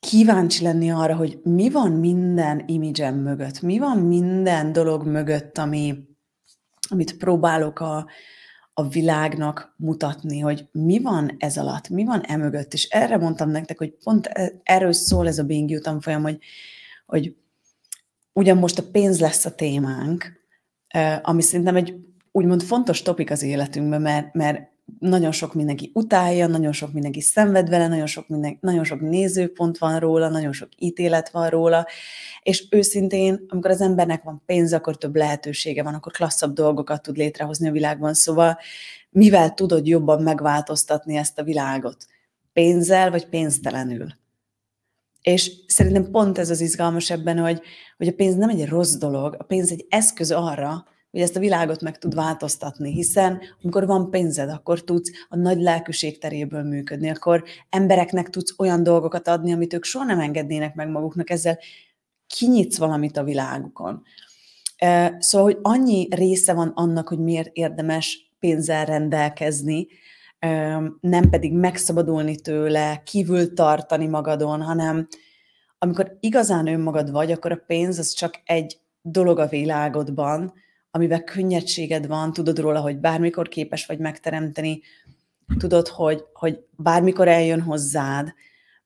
kíváncsi lenni arra, hogy mi van minden imidzsem mögött, mi van minden dolog mögött, ami, amit próbálok a, a világnak mutatni, hogy mi van ez alatt, mi van e mögött. És erre mondtam nektek, hogy pont e, erről szól ez a Being You tanfolyam, hogy, hogy ugyan most a pénz lesz a témánk, ami szerintem egy úgymond fontos topik az életünkben, mert, mert nagyon sok mindenki utálja, nagyon sok mindenki szenved vele, nagyon sok, mindenki, nagyon sok nézőpont van róla, nagyon sok ítélet van róla, és őszintén, amikor az embernek van pénz, akkor több lehetősége van, akkor klasszabb dolgokat tud létrehozni a világban, szóval mivel tudod jobban megváltoztatni ezt a világot? Pénzzel vagy pénztelenül? És szerintem pont ez az izgalmas ebben, hogy, hogy a pénz nem egy rossz dolog, a pénz egy eszköz arra, hogy ezt a világot meg tud változtatni, hiszen amikor van pénzed, akkor tudsz a nagy lelkűség teréből működni, akkor embereknek tudsz olyan dolgokat adni, amit ők soha nem engednének meg maguknak, ezzel kinyitsz valamit a világukon. Szóval, hogy annyi része van annak, hogy miért érdemes pénzzel rendelkezni, nem pedig megszabadulni tőle, kívül tartani magadon, hanem amikor igazán önmagad vagy, akkor a pénz az csak egy dolog a világodban, amiben könnyedséged van, tudod róla, hogy bármikor képes vagy megteremteni, tudod, hogy, hogy bármikor eljön hozzád,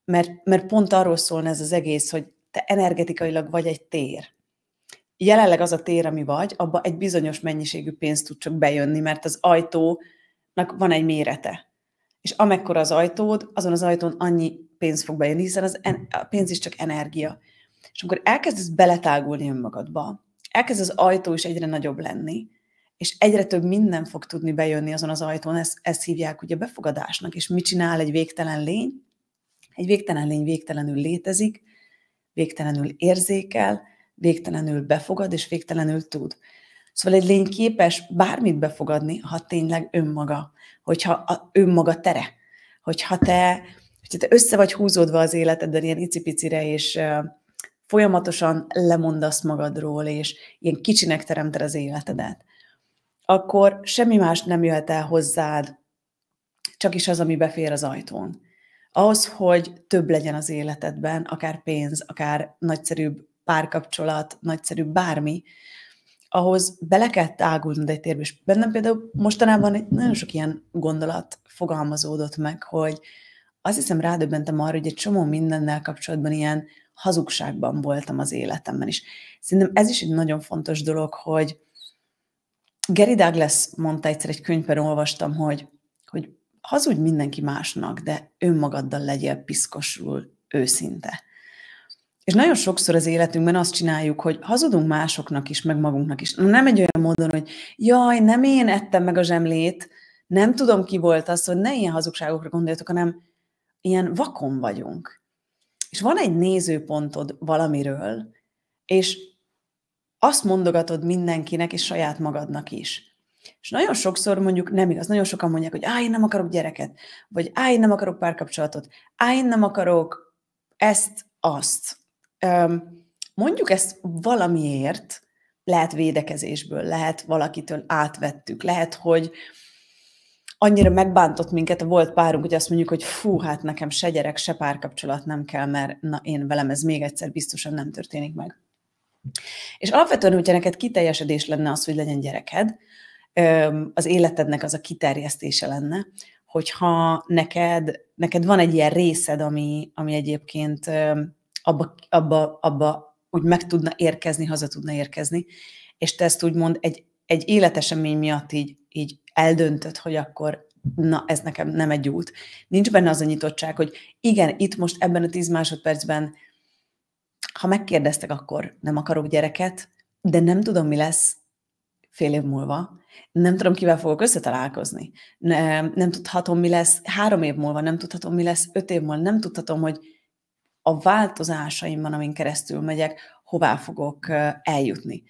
mert, mert pont arról szólna ez az egész, hogy te energetikailag vagy egy tér. Jelenleg az a tér, ami vagy, abba egy bizonyos mennyiségű pénzt tud csak bejönni, mert az ajtónak van egy mérete. És amekkora az ajtód, azon az ajtón annyi pénz fog bejönni, hiszen az en- a pénz is csak energia. És amikor elkezdesz beletágulni önmagadba, elkezd az ajtó is egyre nagyobb lenni, és egyre több minden fog tudni bejönni azon az ajtón, ezt, ezt hívják ugye befogadásnak, és mit csinál egy végtelen lény? Egy végtelen lény végtelenül létezik, végtelenül érzékel, végtelenül befogad, és végtelenül tud. Szóval egy lény képes bármit befogadni, ha tényleg önmaga, hogyha a önmaga tere, hogyha te, hogyha te össze vagy húzódva az életedben ilyen icipicire, és folyamatosan lemondasz magadról, és ilyen kicsinek teremted az életedet, akkor semmi más nem jöhet el hozzád, csak is az, ami befér az ajtón. Ahhoz, hogy több legyen az életedben, akár pénz, akár nagyszerűbb párkapcsolat, nagyszerűbb bármi, ahhoz bele kell tágulnod egy térbe. És bennem például mostanában egy nagyon sok ilyen gondolat fogalmazódott meg, hogy azt hiszem rádöbbentem arra, hogy egy csomó mindennel kapcsolatban ilyen hazugságban voltam az életemben is. Szerintem ez is egy nagyon fontos dolog, hogy Gary Douglas mondta egyszer egy könyvben, olvastam, hogy, hogy hazudj mindenki másnak, de önmagaddal legyél piszkosul őszinte. És nagyon sokszor az életünkben azt csináljuk, hogy hazudunk másoknak is, meg magunknak is. Nem egy olyan módon, hogy jaj, nem én ettem meg a zsemlét, nem tudom ki volt az, hogy ne ilyen hazugságokra gondoljatok, hanem ilyen vakon vagyunk és van egy nézőpontod valamiről, és azt mondogatod mindenkinek, és saját magadnak is. És nagyon sokszor mondjuk nem igaz, nagyon sokan mondják, hogy áj, én nem akarok gyereket, vagy áj, én nem akarok párkapcsolatot, áj, én nem akarok ezt, azt. Mondjuk ezt valamiért, lehet védekezésből, lehet valakitől átvettük, lehet, hogy annyira megbántott minket, a volt párunk, hogy azt mondjuk, hogy fú, hát nekem se gyerek, se párkapcsolat nem kell, mert na én velem ez még egyszer biztosan nem történik meg. És alapvetően, hogyha neked kiteljesedés lenne az, hogy legyen gyereked, az életednek az a kiterjesztése lenne, hogyha neked, neked van egy ilyen részed, ami, ami egyébként abba, abba, abba úgy meg tudna érkezni, haza tudna érkezni, és te ezt úgymond egy egy életesemény miatt így, így eldöntött, hogy akkor na, ez nekem nem egy út. Nincs benne az a nyitottság, hogy igen, itt most ebben a tíz másodpercben, ha megkérdeztek, akkor nem akarok gyereket, de nem tudom, mi lesz fél év múlva, nem tudom, kivel fogok összetalálkozni, nem, nem tudhatom, mi lesz három év múlva, nem tudhatom, mi lesz öt év múlva, nem tudhatom, hogy a változásaimban, amin keresztül megyek, hová fogok eljutni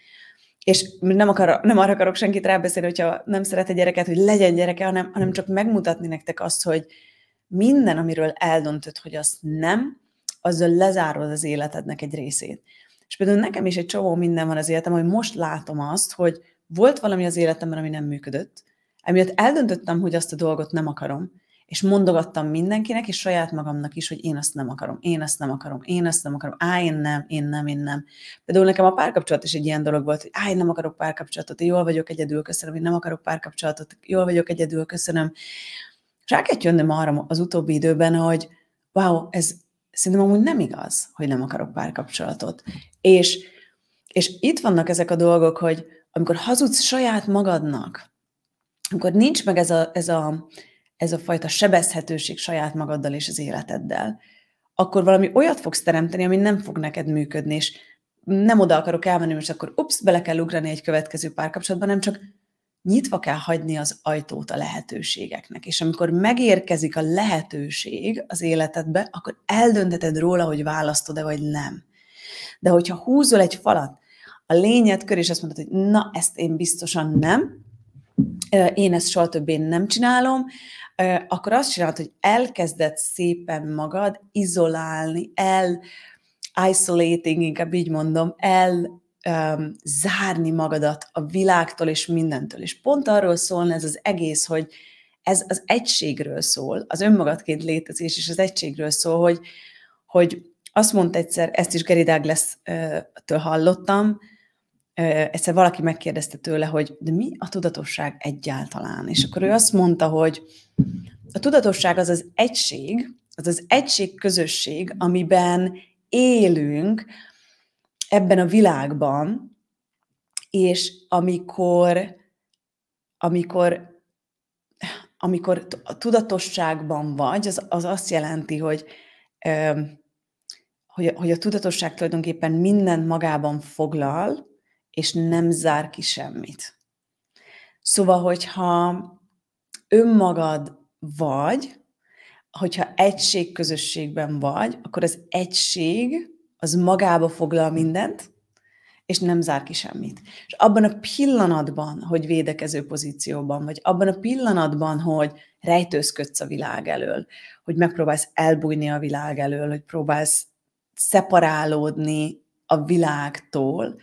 és nem, akar, nem arra akarok senkit rábeszélni, hogyha nem szeret egy gyereket, hogy legyen gyereke, hanem, hanem mm. csak megmutatni nektek azt, hogy minden, amiről eldöntött, hogy azt nem, azzal lezárod az életednek egy részét. És például nekem is egy csomó minden van az életem, hogy most látom azt, hogy volt valami az életemben, ami nem működött, emiatt eldöntöttem, hogy azt a dolgot nem akarom, és mondogattam mindenkinek, és saját magamnak is, hogy én azt nem akarom, én azt nem akarom, én azt nem akarom, á, én nem, én nem, én nem. Például nekem a párkapcsolat is egy ilyen dolog volt, hogy á, én nem akarok párkapcsolatot, jól vagyok egyedül, köszönöm, én nem akarok párkapcsolatot, jól vagyok egyedül, köszönöm. És rá kellett jönnöm arra az utóbbi időben, hogy wow, ez szerintem amúgy nem igaz, hogy nem akarok párkapcsolatot. És, és itt vannak ezek a dolgok, hogy amikor hazudsz saját magadnak, amikor nincs meg ez a, ez a ez a fajta sebezhetőség saját magaddal és az életeddel, akkor valami olyat fogsz teremteni, ami nem fog neked működni, és nem oda akarok elmenni, és akkor ups, bele kell ugrani egy következő párkapcsolatban, nem csak nyitva kell hagyni az ajtót a lehetőségeknek. És amikor megérkezik a lehetőség az életedbe, akkor eldöntheted róla, hogy választod-e vagy nem. De hogyha húzol egy falat a lényed kör, és azt mondod, hogy na, ezt én biztosan nem, én ezt soha többé nem csinálom, akkor azt csinálod, hogy elkezded szépen magad izolálni, el isolating, inkább így mondom, el um, zárni magadat a világtól és mindentől. És pont arról szólna ez az egész, hogy ez az egységről szól, az önmagadként létezés és az egységről szól, hogy, hogy azt mondta egyszer, ezt is Geri lesz. től hallottam, egyszer valaki megkérdezte tőle, hogy de mi a tudatosság egyáltalán? És akkor ő azt mondta, hogy a tudatosság az az egység, az az egység közösség, amiben élünk ebben a világban, és amikor, amikor amikor a tudatosságban vagy, az, az azt jelenti, hogy, hogy, hogy a tudatosság tulajdonképpen mindent magában foglal, és nem zár ki semmit. Szóval, hogyha önmagad vagy, hogyha közösségben vagy, akkor az egység az magába foglal mindent, és nem zár ki semmit. És abban a pillanatban, hogy védekező pozícióban vagy, abban a pillanatban, hogy rejtőzködsz a világ elől, hogy megpróbálsz elbújni a világ elől, hogy próbálsz szeparálódni a világtól,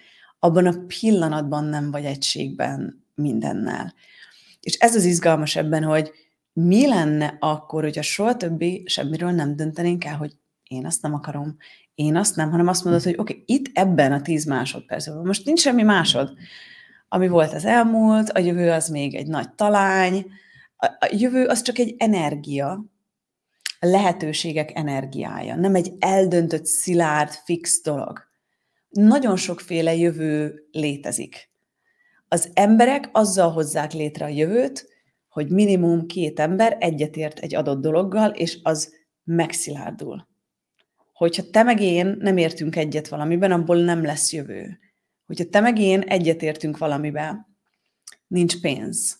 abban a pillanatban nem vagy egységben mindennel. És ez az izgalmas ebben, hogy mi lenne akkor, hogyha soha többi semmiről nem döntenénk el, hogy én azt nem akarom, én azt nem, hanem azt mondod, hogy oké, okay, itt ebben a tíz másodpercben, most nincs semmi másod, ami volt az elmúlt, a jövő az még egy nagy talány, a jövő az csak egy energia, a lehetőségek energiája, nem egy eldöntött, szilárd, fix dolog nagyon sokféle jövő létezik. Az emberek azzal hozzák létre a jövőt, hogy minimum két ember egyetért egy adott dologgal, és az megszilárdul. Hogyha te meg én nem értünk egyet valamiben, abból nem lesz jövő. Hogyha te meg én egyetértünk valamiben, nincs pénz.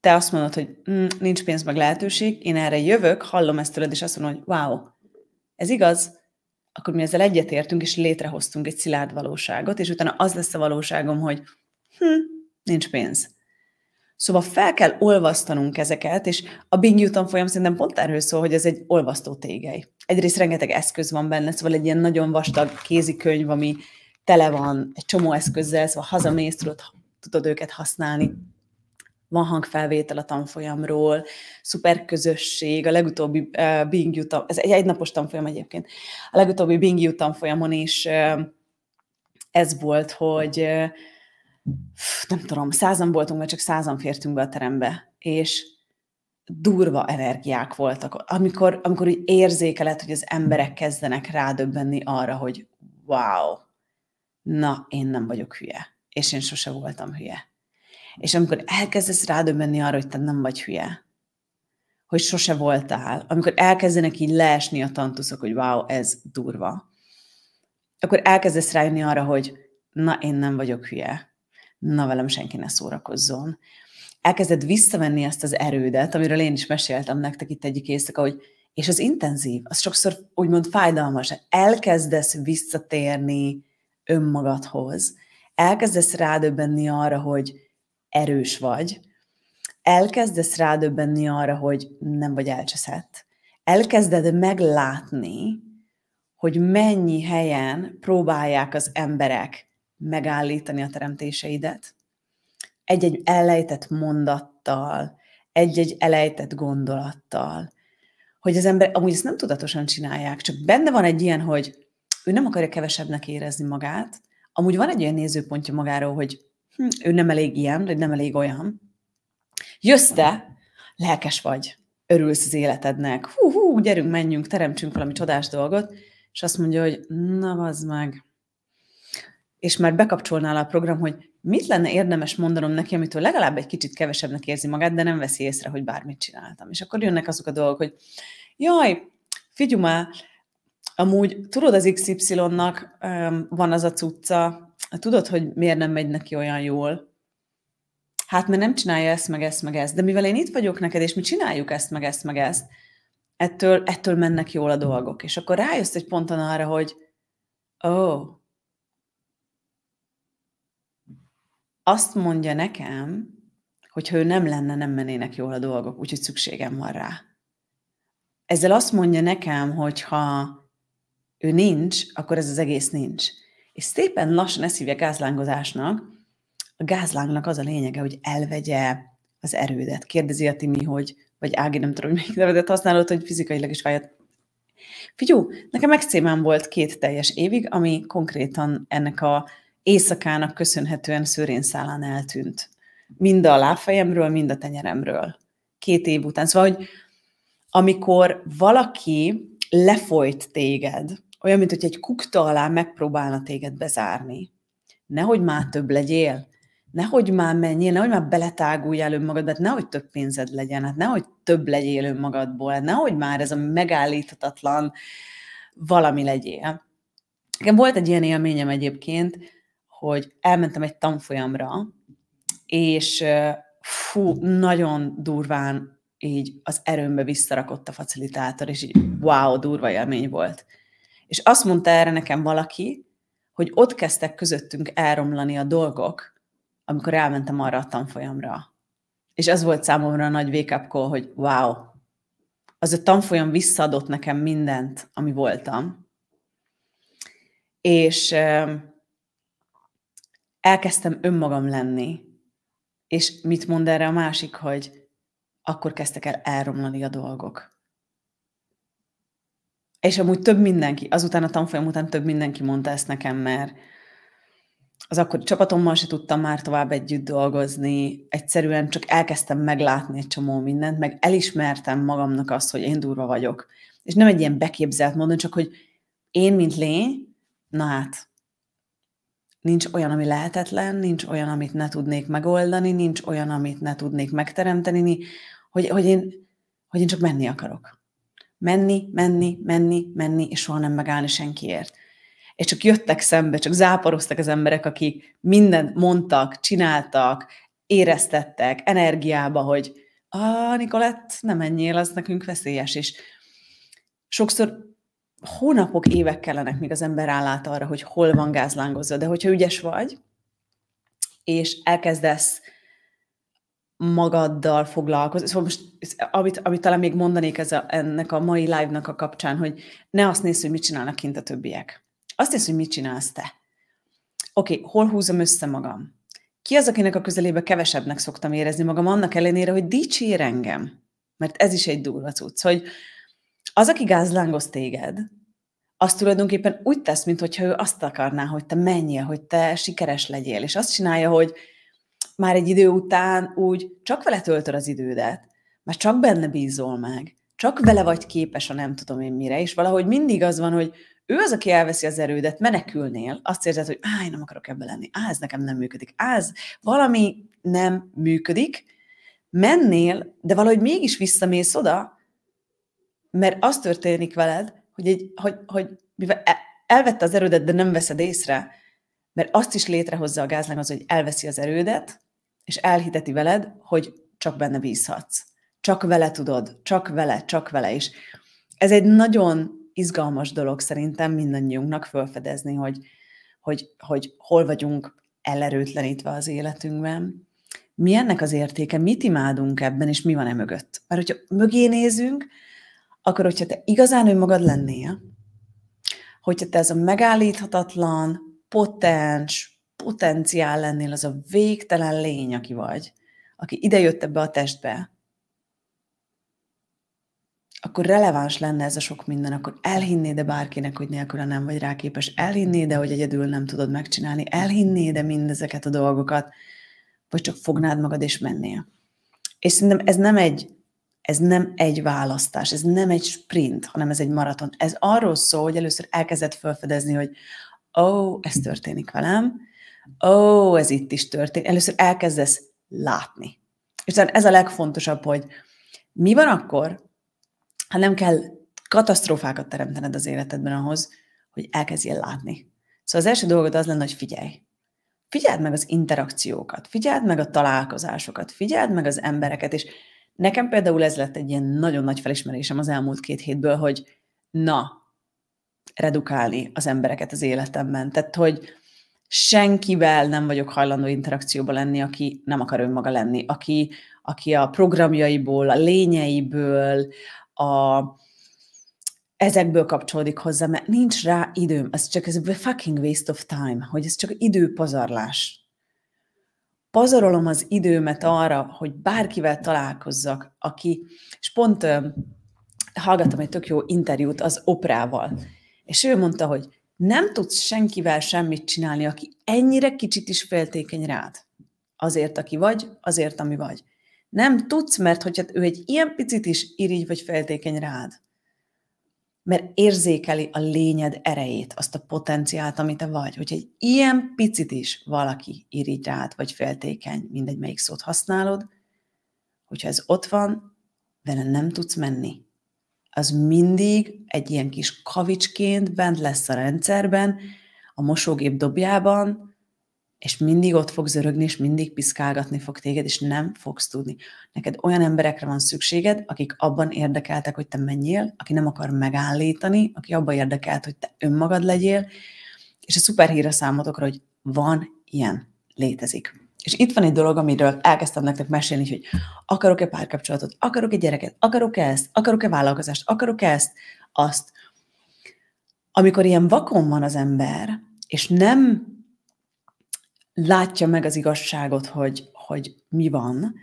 Te azt mondod, hogy mm, nincs pénz meg lehetőség, én erre jövök, hallom ezt tőled, és azt mondom, hogy wow, ez igaz, akkor mi ezzel egyetértünk, és létrehoztunk egy szilárd valóságot, és utána az lesz a valóságom, hogy hm, nincs pénz. Szóval fel kell olvasztanunk ezeket, és a Big Newton folyam szerintem pont erről szól, hogy ez egy olvasztó tégely. Egyrészt rengeteg eszköz van benne, szóval egy ilyen nagyon vastag kézikönyv, ami tele van egy csomó eszközzel, szóval hazamész, tudod, tudod őket használni, van hangfelvétel a tanfolyamról, szuper közösség, a legutóbbi uh, Bing Utah, ez egy egynapos tanfolyam egyébként, a legutóbbi Bing Utah tanfolyamon is uh, ez volt, hogy uh, nem tudom, százan voltunk, vagy csak százan fértünk be a terembe, és durva energiák voltak, amikor, amikor úgy érzékelett, hogy az emberek kezdenek rádöbbenni arra, hogy wow, na, én nem vagyok hülye, és én sose voltam hülye. És amikor elkezdesz rádöbbenni arra, hogy te nem vagy hülye, hogy sose voltál, amikor elkezdenek így leesni a tantuszok, hogy wow, ez durva, akkor elkezdesz rájönni arra, hogy na, én nem vagyok hülye, na, velem senki ne szórakozzon. Elkezded visszavenni ezt az erődet, amiről én is meséltem nektek itt egyik éjszaka, hogy és az intenzív, az sokszor úgymond fájdalmas. Elkezdesz visszatérni önmagadhoz. Elkezdesz rádöbbenni arra, hogy erős vagy, elkezdesz rádöbbenni arra, hogy nem vagy elcseszett, elkezded meglátni, hogy mennyi helyen próbálják az emberek megállítani a teremtéseidet, egy-egy elejtett mondattal, egy-egy elejtett gondolattal, hogy az ember, amúgy ezt nem tudatosan csinálják, csak benne van egy ilyen, hogy ő nem akarja kevesebbnek érezni magát, amúgy van egy olyan nézőpontja magáról, hogy Hm, ő nem elég ilyen, vagy nem elég olyan. Jössz te, lelkes vagy, örülsz az életednek, hú, hú, gyerünk, menjünk, teremtsünk valami csodás dolgot, és azt mondja, hogy na, az meg. És már bekapcsolnál a program, hogy mit lenne érdemes mondanom neki, amitől legalább egy kicsit kevesebbnek érzi magát, de nem veszi észre, hogy bármit csináltam. És akkor jönnek azok a dolgok, hogy jaj, figyelj már, amúgy tudod, az XY-nak um, van az a cucca, tudod, hogy miért nem megy neki olyan jól? Hát, mert nem csinálja ezt, meg ezt, meg ezt. De mivel én itt vagyok neked, és mi csináljuk ezt, meg ezt, meg ezt, ettől, ettől mennek jól a dolgok. És akkor rájössz egy ponton arra, hogy ó, oh, azt mondja nekem, hogy ő nem lenne, nem mennének jól a dolgok, úgyhogy szükségem van rá. Ezzel azt mondja nekem, hogy ha ő nincs, akkor ez az egész nincs. És szépen lassan ezt hívja gázlángozásnak. A gázlángnak az a lényege, hogy elvegye az erődet. Kérdezi a Timi, hogy, vagy Ági, nem tudom, hogy melyik nevedet használod, hogy fizikailag is fájt. Figyú, nekem megszémám volt két teljes évig, ami konkrétan ennek a éjszakának köszönhetően szőrén szállán eltűnt. Mind a lábfejemről, mind a tenyeremről. Két év után. Szóval, hogy amikor valaki lefolyt téged, olyan, mint hogy egy kukta alá megpróbálna téged bezárni. Nehogy már hm. több legyél, nehogy már menjél, nehogy már beletáguljál önmagadba, hát nehogy több pénzed legyen, hát nehogy több legyél önmagadból, hát nehogy már ez a megállíthatatlan valami legyél. Igen volt egy ilyen élményem egyébként, hogy elmentem egy tanfolyamra, és fú, nagyon durván így az erőmbe visszarakott a facilitátor, és így wow, durva élmény volt. És azt mondta erre nekem valaki, hogy ott kezdtek közöttünk elromlani a dolgok, amikor elmentem arra a tanfolyamra. És ez volt számomra a nagy wake-up call, hogy wow, az a tanfolyam visszaadott nekem mindent, ami voltam. És elkezdtem önmagam lenni. És mit mond erre a másik, hogy akkor kezdtek el elromlani a dolgok. És amúgy több mindenki, azután a tanfolyam után több mindenki mondta ezt nekem, mert az akkori csapatommal se tudtam már tovább együtt dolgozni, egyszerűen csak elkezdtem meglátni egy csomó mindent, meg elismertem magamnak azt, hogy én durva vagyok. És nem egy ilyen beképzelt módon, csak hogy én, mint lény, na hát, nincs olyan, ami lehetetlen, nincs olyan, amit ne tudnék megoldani, nincs olyan, amit ne tudnék megteremteni, hogy, hogy, én, hogy én csak menni akarok menni, menni, menni, menni, és soha nem megállni senkiért. És csak jöttek szembe, csak záporoztak az emberek, akik mindent mondtak, csináltak, éreztettek energiába, hogy a Nikolett, nem menjél, az nekünk veszélyes. És sokszor hónapok, évek kellenek, míg az ember állát arra, hogy hol van gázlángozva. De hogyha ügyes vagy, és elkezdesz magaddal foglalkozni. Szóval most, amit, amit talán még mondanék ez a, ennek a mai live-nak a kapcsán, hogy ne azt nézz, hogy mit csinálnak kint a többiek. Azt nézz, hogy mit csinálsz te. Oké, okay, hol húzom össze magam? Ki az, akinek a közelébe kevesebbnek szoktam érezni magam, annak ellenére, hogy dicsér engem? Mert ez is egy durva cucc, hogy az, aki gázlángoz téged, az tulajdonképpen úgy tesz, mintha ő azt akarná, hogy te menjél, hogy te sikeres legyél, és azt csinálja, hogy már egy idő után úgy csak vele töltöd az idődet, mert csak benne bízol meg, csak vele vagy képes a nem tudom én mire, és valahogy mindig az van, hogy ő az, aki elveszi az erődet, menekülnél, azt érzed, hogy áj, én nem akarok ebbe lenni, áh, ez nekem nem működik, áh, ez valami nem működik, mennél, de valahogy mégis visszamész oda, mert az történik veled, hogy, egy, hogy, hogy mivel e, elvette az erődet, de nem veszed észre, mert azt is létrehozza a gázláng az, hogy elveszi az erődet, és elhiteti veled, hogy csak benne bízhatsz. Csak vele tudod, csak vele, csak vele is. Ez egy nagyon izgalmas dolog szerintem mindannyiunknak felfedezni, hogy, hogy, hogy hol vagyunk elerőtlenítve az életünkben, mi ennek az értéke, mit imádunk ebben, és mi van e mögött. Mert hogyha mögé nézünk, akkor hogyha te igazán önmagad lennél, hogyha te ez a megállíthatatlan, potens, potenciál lennél, az a végtelen lény, aki vagy, aki idejött ebbe a testbe, akkor releváns lenne ez a sok minden, akkor elhinnéd de bárkinek, hogy nélküle nem vagy rá képes, elhinnéd hogy egyedül nem tudod megcsinálni, elhinnéd-e mindezeket a dolgokat, vagy csak fognád magad és mennél. És szerintem ez nem egy, ez nem egy választás, ez nem egy sprint, hanem ez egy maraton. Ez arról szól, hogy először elkezdett felfedezni, hogy ó, oh, ez történik velem, Ó, oh, ez itt is történik. Először elkezdesz látni. És ez a legfontosabb, hogy mi van akkor, ha nem kell katasztrófákat teremtened az életedben ahhoz, hogy elkezdjél látni. Szóval az első dolgod az lenne, hogy figyelj. Figyeld meg az interakciókat, figyeld meg a találkozásokat, figyeld meg az embereket, és nekem például ez lett egy ilyen nagyon nagy felismerésem az elmúlt két hétből, hogy na, redukálni az embereket az életemben. Tehát, hogy senkivel nem vagyok hajlandó interakcióba lenni, aki nem akar önmaga lenni, aki, aki a programjaiból, a lényeiből, a, ezekből kapcsolódik hozzá, mert nincs rá időm, ez csak ez a fucking waste of time, hogy ez csak időpazarlás. Pazarolom az időmet arra, hogy bárkivel találkozzak, aki, és pont hallgattam egy tök jó interjút az oprával, és ő mondta, hogy nem tudsz senkivel semmit csinálni, aki ennyire kicsit is féltékeny rád. Azért, aki vagy, azért, ami vagy. Nem tudsz, mert hogyha ő egy ilyen picit is irigy vagy féltékeny rád, mert érzékeli a lényed erejét, azt a potenciált, amit te vagy. Hogyha egy ilyen picit is valaki irigy rád, vagy féltékeny, mindegy, melyik szót használod, hogyha ez ott van, vele nem tudsz menni az mindig egy ilyen kis kavicsként bent lesz a rendszerben, a mosógép dobjában, és mindig ott fog zörögni, és mindig piszkálgatni fog téged, és nem fogsz tudni. Neked olyan emberekre van szükséged, akik abban érdekeltek, hogy te menjél, aki nem akar megállítani, aki abban érdekelt, hogy te önmagad legyél, és a szuper hír a számotokra, hogy van ilyen, létezik. És itt van egy dolog, amiről elkezdtem nektek mesélni, hogy akarok-e párkapcsolatot, akarok-e gyereket, akarok-e ezt, akarok-e vállalkozást, akarok-e ezt, azt. Amikor ilyen vakon van az ember, és nem látja meg az igazságot, hogy, hogy mi van,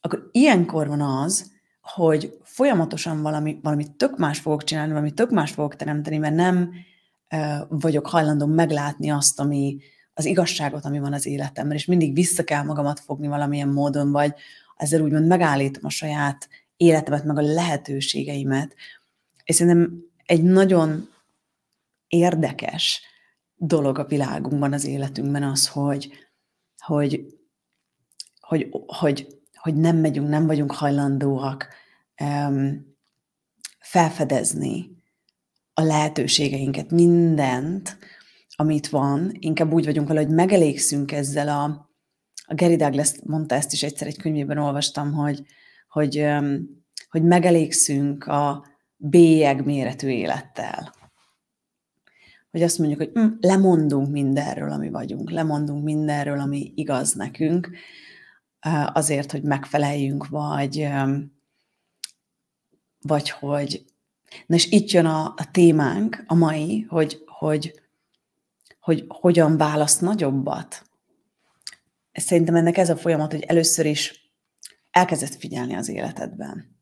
akkor ilyenkor van az, hogy folyamatosan valami, valami tök más fogok csinálni, valami tök más fogok teremteni, mert nem ö, vagyok hajlandó meglátni azt, ami, az igazságot, ami van az életemben, és mindig vissza kell magamat fogni valamilyen módon, vagy ezzel úgymond megállítom a saját életemet, meg a lehetőségeimet. És szerintem egy nagyon érdekes dolog a világunkban, az életünkben az, hogy, hogy, hogy, hogy, hogy nem megyünk, nem vagyunk hajlandóak um, felfedezni a lehetőségeinket, mindent, amit van, inkább úgy vagyunk vele, hogy megelégszünk ezzel a... A Gary Douglas mondta ezt is egyszer egy könyvében olvastam, hogy, hogy, hogy megelégszünk a bélyeg méretű élettel. Hogy azt mondjuk, hogy hm, lemondunk mindenről, ami vagyunk, lemondunk mindenről, ami igaz nekünk, azért, hogy megfeleljünk, vagy, vagy hogy... Na és itt jön a, a témánk, a mai, hogy, hogy hogy hogyan választ nagyobbat. Szerintem ennek ez a folyamat, hogy először is elkezdesz figyelni az életedben.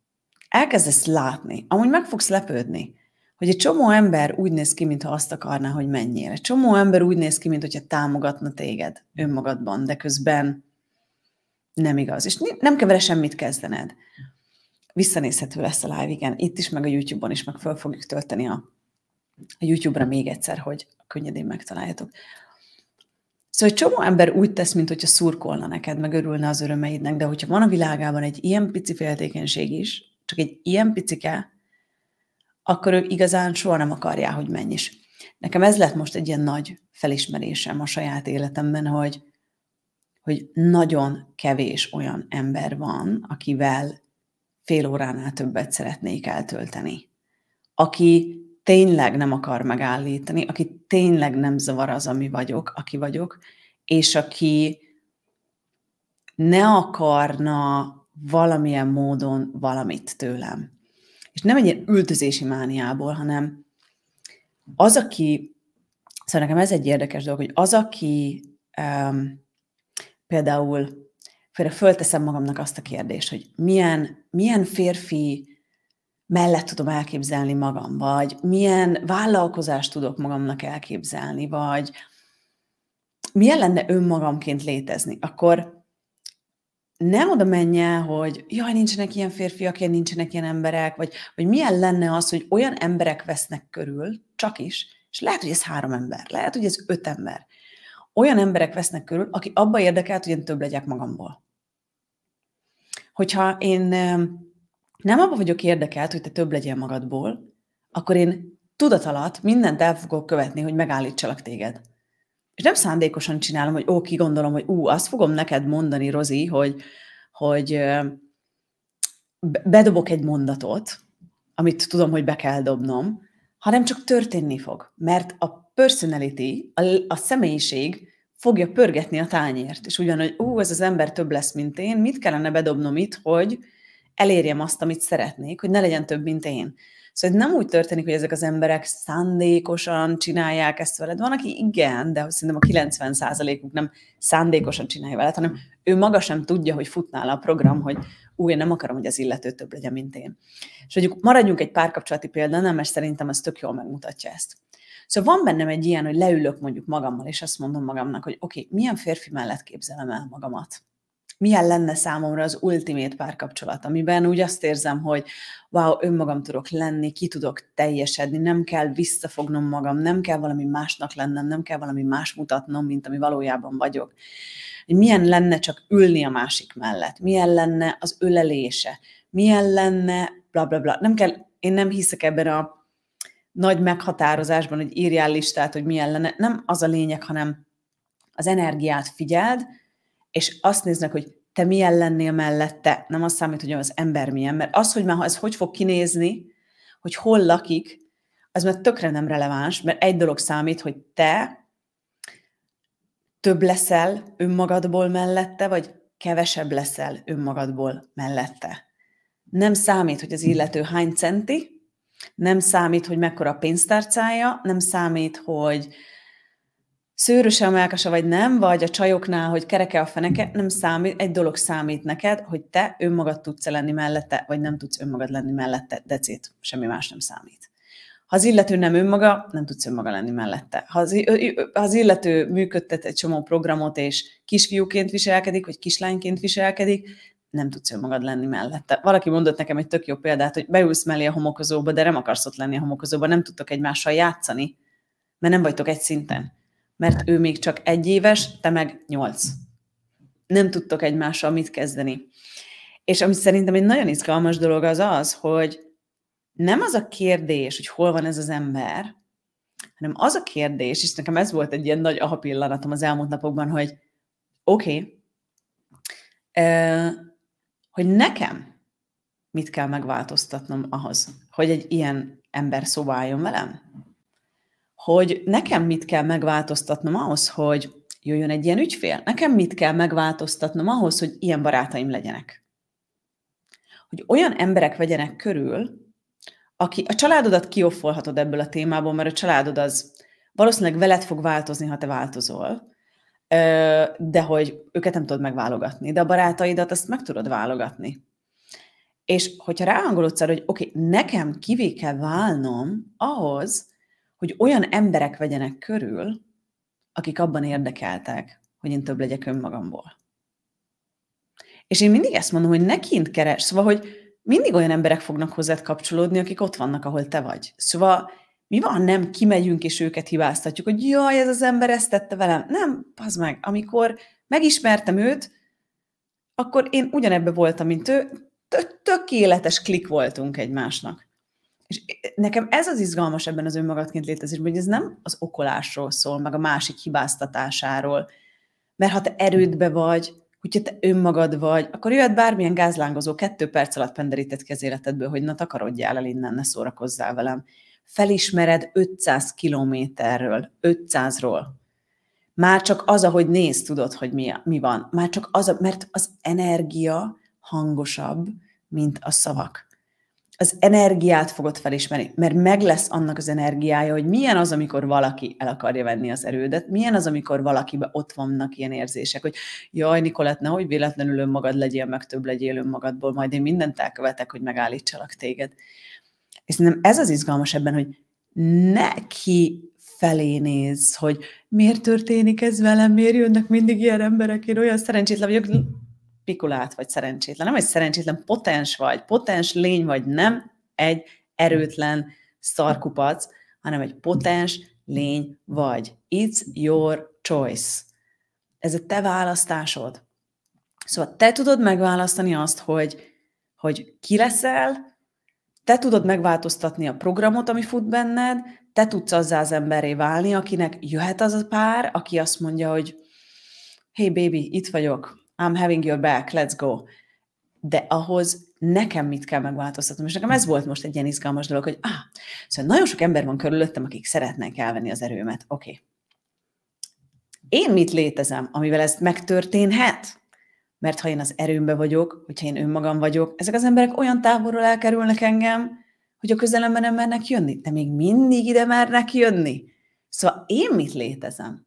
Elkezdesz látni. Amúgy meg fogsz lepődni, hogy egy csomó ember úgy néz ki, mintha azt akarná, hogy menjél. Egy csomó ember úgy néz ki, mintha támogatna téged önmagadban, de közben nem igaz. És nem kell vele semmit kezdened. Visszanézhető lesz a live, igen. Itt is, meg a YouTube-on is, meg föl fogjuk tölteni a a YouTube-ra még egyszer, hogy könnyedén megtaláljátok. Szóval egy csomó ember úgy tesz, mint hogyha szurkolna neked, meg örülne az örömeidnek, de hogyha van a világában egy ilyen pici féltékenység is, csak egy ilyen picike, akkor ő igazán soha nem akarja, hogy menj is. Nekem ez lett most egy ilyen nagy felismerésem a saját életemben, hogy, hogy nagyon kevés olyan ember van, akivel fél óránál többet szeretnék eltölteni. Aki tényleg nem akar megállítani, aki tényleg nem zavar az, ami vagyok, aki vagyok, és aki ne akarna valamilyen módon valamit tőlem. És nem egy ilyen ültözési mániából, hanem az, aki, szóval nekem ez egy érdekes dolog, hogy az, aki um, például például fölteszem magamnak azt a kérdést, hogy milyen, milyen férfi mellett tudom elképzelni magam, vagy milyen vállalkozást tudok magamnak elképzelni, vagy milyen lenne önmagamként létezni, akkor nem oda menj el, hogy jaj, nincsenek ilyen férfiak, ilyen nincsenek ilyen emberek, vagy, vagy milyen lenne az, hogy olyan emberek vesznek körül, csak is, és lehet, hogy ez három ember, lehet, hogy ez öt ember. Olyan emberek vesznek körül, aki abba érdekelt, hogy én több legyek magamból. Hogyha én nem abban vagyok érdekelt, hogy te több legyél magadból, akkor én tudat alatt mindent el fogok követni, hogy megállítsalak téged. És nem szándékosan csinálom, hogy ó, gondolom, hogy ú, azt fogom neked mondani, Rozi, hogy, hogy bedobok egy mondatot, amit tudom, hogy be kell dobnom, hanem csak történni fog. Mert a personality, a, a személyiség fogja pörgetni a tányért, és ugyanúgy, ú, ez az ember több lesz, mint én, mit kellene bedobnom itt, hogy elérjem azt, amit szeretnék, hogy ne legyen több, mint én. Szóval nem úgy történik, hogy ezek az emberek szándékosan csinálják ezt veled. Van, aki igen, de szerintem a 90%-uk nem szándékosan csinálja veled, hanem ő maga sem tudja, hogy futnál a program, hogy új, én nem akarom, hogy az illető több legyen, mint én. És mondjuk maradjunk egy párkapcsolati példánál, mert szerintem ez tök jól megmutatja ezt. Szóval van bennem egy ilyen, hogy leülök mondjuk magammal, és azt mondom magamnak, hogy oké, okay, milyen férfi mellett képzelem el magamat? milyen lenne számomra az ultimate párkapcsolat, amiben úgy azt érzem, hogy wow, önmagam tudok lenni, ki tudok teljesedni, nem kell visszafognom magam, nem kell valami másnak lennem, nem kell valami más mutatnom, mint ami valójában vagyok. Milyen lenne csak ülni a másik mellett, milyen lenne az ölelése, milyen lenne bla bla bla. Nem kell, én nem hiszek ebben a nagy meghatározásban, hogy írjál listát, hogy milyen lenne. Nem az a lényeg, hanem az energiát figyeld, és azt néznek, hogy te milyen lennél mellette, nem az számít, hogy az ember milyen, mert az, hogy már ez hogy fog kinézni, hogy hol lakik, az már tökre nem releváns, mert egy dolog számít, hogy te több leszel önmagadból mellette, vagy kevesebb leszel önmagadból mellette. Nem számít, hogy az illető hány centi, nem számít, hogy mekkora a pénztárcája, nem számít, hogy szőröse a melkasa vagy nem, vagy a csajoknál, hogy kereke a feneke, nem számít, egy dolog számít neked, hogy te önmagad tudsz lenni mellette, vagy nem tudsz önmagad lenni mellette, decét, semmi más nem számít. Ha az illető nem önmaga, nem tudsz önmaga lenni mellette. Ha az, ha az illető működtet egy csomó programot, és kisfiúként viselkedik, vagy kislányként viselkedik, nem tudsz önmagad lenni mellette. Valaki mondott nekem egy tök jó példát, hogy beülsz mellé a homokozóba, de nem akarsz ott lenni a homokozóba, nem tudtok egymással játszani, mert nem vagytok egy szinten mert ő még csak egy éves, te meg nyolc. Nem tudtok egymással mit kezdeni. És ami szerintem egy nagyon izgalmas dolog az az, hogy nem az a kérdés, hogy hol van ez az ember, hanem az a kérdés, és nekem ez volt egy ilyen nagy aha pillanatom az elmúlt napokban, hogy oké, okay, hogy nekem mit kell megváltoztatnom ahhoz, hogy egy ilyen ember szobáljon velem? hogy nekem mit kell megváltoztatnom ahhoz, hogy jöjjön egy ilyen ügyfél? Nekem mit kell megváltoztatnom ahhoz, hogy ilyen barátaim legyenek? Hogy olyan emberek vegyenek körül, aki a családodat kioffolhatod ebből a témából, mert a családod az valószínűleg veled fog változni, ha te változol, de hogy őket nem tudod megválogatni, de a barátaidat azt meg tudod válogatni. És hogyha ráhangolodsz arra, hogy oké, okay, nekem kivé kell válnom ahhoz, hogy olyan emberek vegyenek körül, akik abban érdekeltek, hogy én több legyek önmagamból. És én mindig ezt mondom, hogy ne kint keres, szóval, hogy mindig olyan emberek fognak hozzád kapcsolódni, akik ott vannak, ahol te vagy. Szóval mi van, nem kimegyünk és őket hibáztatjuk, hogy jaj, ez az ember ezt tette velem. Nem, az meg, amikor megismertem őt, akkor én ugyanebbe voltam, mint ő, tökéletes klik voltunk egymásnak. És eh, eh, nekem ez az izgalmas ebben az önmagadként létezésben, hogy ez nem az okolásról szól, meg a másik hibáztatásáról. Mert ha te erődbe vagy, hogyha te önmagad vagy, akkor jöhet bármilyen gázlángozó kettő perc alatt penderített kezéletedből, hogy na takarodjál el innen, ne szórakozzál velem. Felismered 500 kilométerről, 500-ról. Már csak az, ahogy néz, tudod, hogy mi, mi van. Már csak az, mert az energia hangosabb, mint a szavak az energiát fogod felismerni, mert meg lesz annak az energiája, hogy milyen az, amikor valaki el akarja venni az erődet, milyen az, amikor valakiben ott vannak ilyen érzések, hogy jaj, Nikolett, nehogy véletlenül önmagad legyél, meg több legyél önmagadból, majd én mindent elkövetek, hogy megállítsalak téged. És szerintem ez az izgalmas ebben, hogy neki felé néz, hogy miért történik ez velem, miért jönnek mindig ilyen emberek, én olyan szerencsétlen vagyok, pikulát vagy szerencsétlen. Nem vagy szerencsétlen, potens vagy, potens lény vagy, nem egy erőtlen szarkupac, hanem egy potens lény vagy. It's your choice. Ez a te választásod. Szóval te tudod megválasztani azt, hogy, hogy ki leszel, te tudod megváltoztatni a programot, ami fut benned, te tudsz azzá az emberré válni, akinek jöhet az a pár, aki azt mondja, hogy hey baby, itt vagyok, I'm having your back, let's go. De ahhoz nekem mit kell megváltoztatnom. És nekem ez volt most egy ilyen izgalmas dolog, hogy ah, szóval nagyon sok ember van körülöttem, akik szeretnek elvenni az erőmet. Oké. Okay. Én mit létezem, amivel ez megtörténhet? Mert ha én az erőmbe vagyok, hogyha én önmagam vagyok, ezek az emberek olyan távolról elkerülnek engem, hogy a közelemben nem mernek jönni, de még mindig ide mernek jönni. Szóval én mit létezem?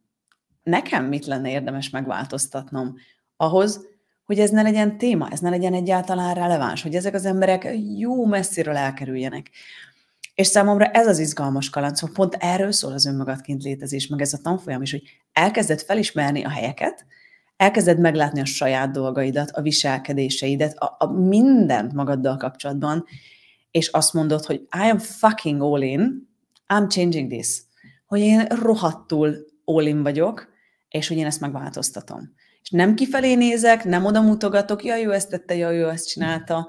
Nekem mit lenne érdemes megváltoztatnom, ahhoz, hogy ez ne legyen téma, ez ne legyen egyáltalán releváns, hogy ezek az emberek jó messziről elkerüljenek. És számomra ez az izgalmas kaland, szóval pont erről szól az önmagadként létezés, meg ez a tanfolyam is, hogy elkezded felismerni a helyeket, elkezded meglátni a saját dolgaidat, a viselkedéseidet, a, a mindent magaddal kapcsolatban, és azt mondod, hogy I am fucking all in, I'm changing this. Hogy én rohadtul all in vagyok, és hogy én ezt megváltoztatom és nem kifelé nézek, nem oda mutogatok, jaj, ő ezt tette, jaj, ő ezt csinálta.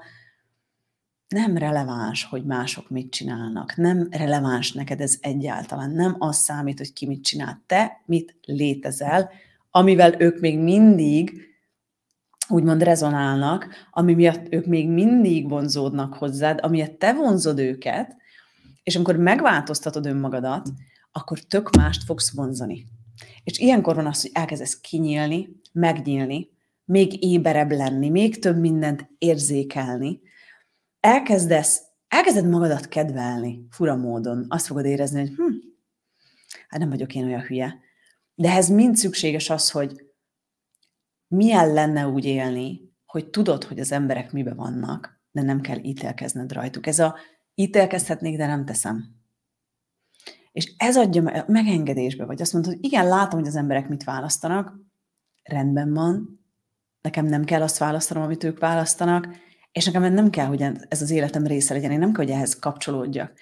Nem releváns, hogy mások mit csinálnak. Nem releváns neked ez egyáltalán. Nem az számít, hogy ki mit csinál. Te mit létezel, amivel ők még mindig úgymond rezonálnak, ami miatt ők még mindig vonzódnak hozzád, amiatt te vonzod őket, és amikor megváltoztatod önmagadat, akkor tök mást fogsz vonzani. És ilyenkor van az, hogy elkezdesz kinyílni, megnyílni, még éberebb lenni, még több mindent érzékelni. Elkezdesz, elkezded magadat kedvelni fura módon. Azt fogod érezni, hogy hm, hát nem vagyok én olyan hülye. De ehhez mind szükséges az, hogy milyen lenne úgy élni, hogy tudod, hogy az emberek mibe vannak, de nem kell ítélkezned rajtuk. Ez a ítélkezhetnék, de nem teszem és ez adja megengedésbe, vagy azt mondod, hogy igen, látom, hogy az emberek mit választanak, rendben van, nekem nem kell azt választanom, amit ők választanak, és nekem nem kell, hogy ez az életem része legyen, én nem kell, hogy ehhez kapcsolódjak.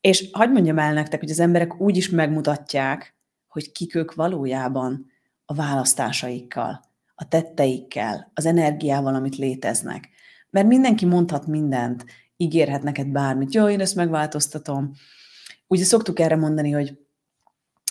És hagyd mondjam el nektek, hogy az emberek úgy is megmutatják, hogy kik ők valójában a választásaikkal, a tetteikkel, az energiával, amit léteznek. Mert mindenki mondhat mindent, ígérhet neked bármit, jó, én ezt megváltoztatom, ugye szoktuk erre mondani, hogy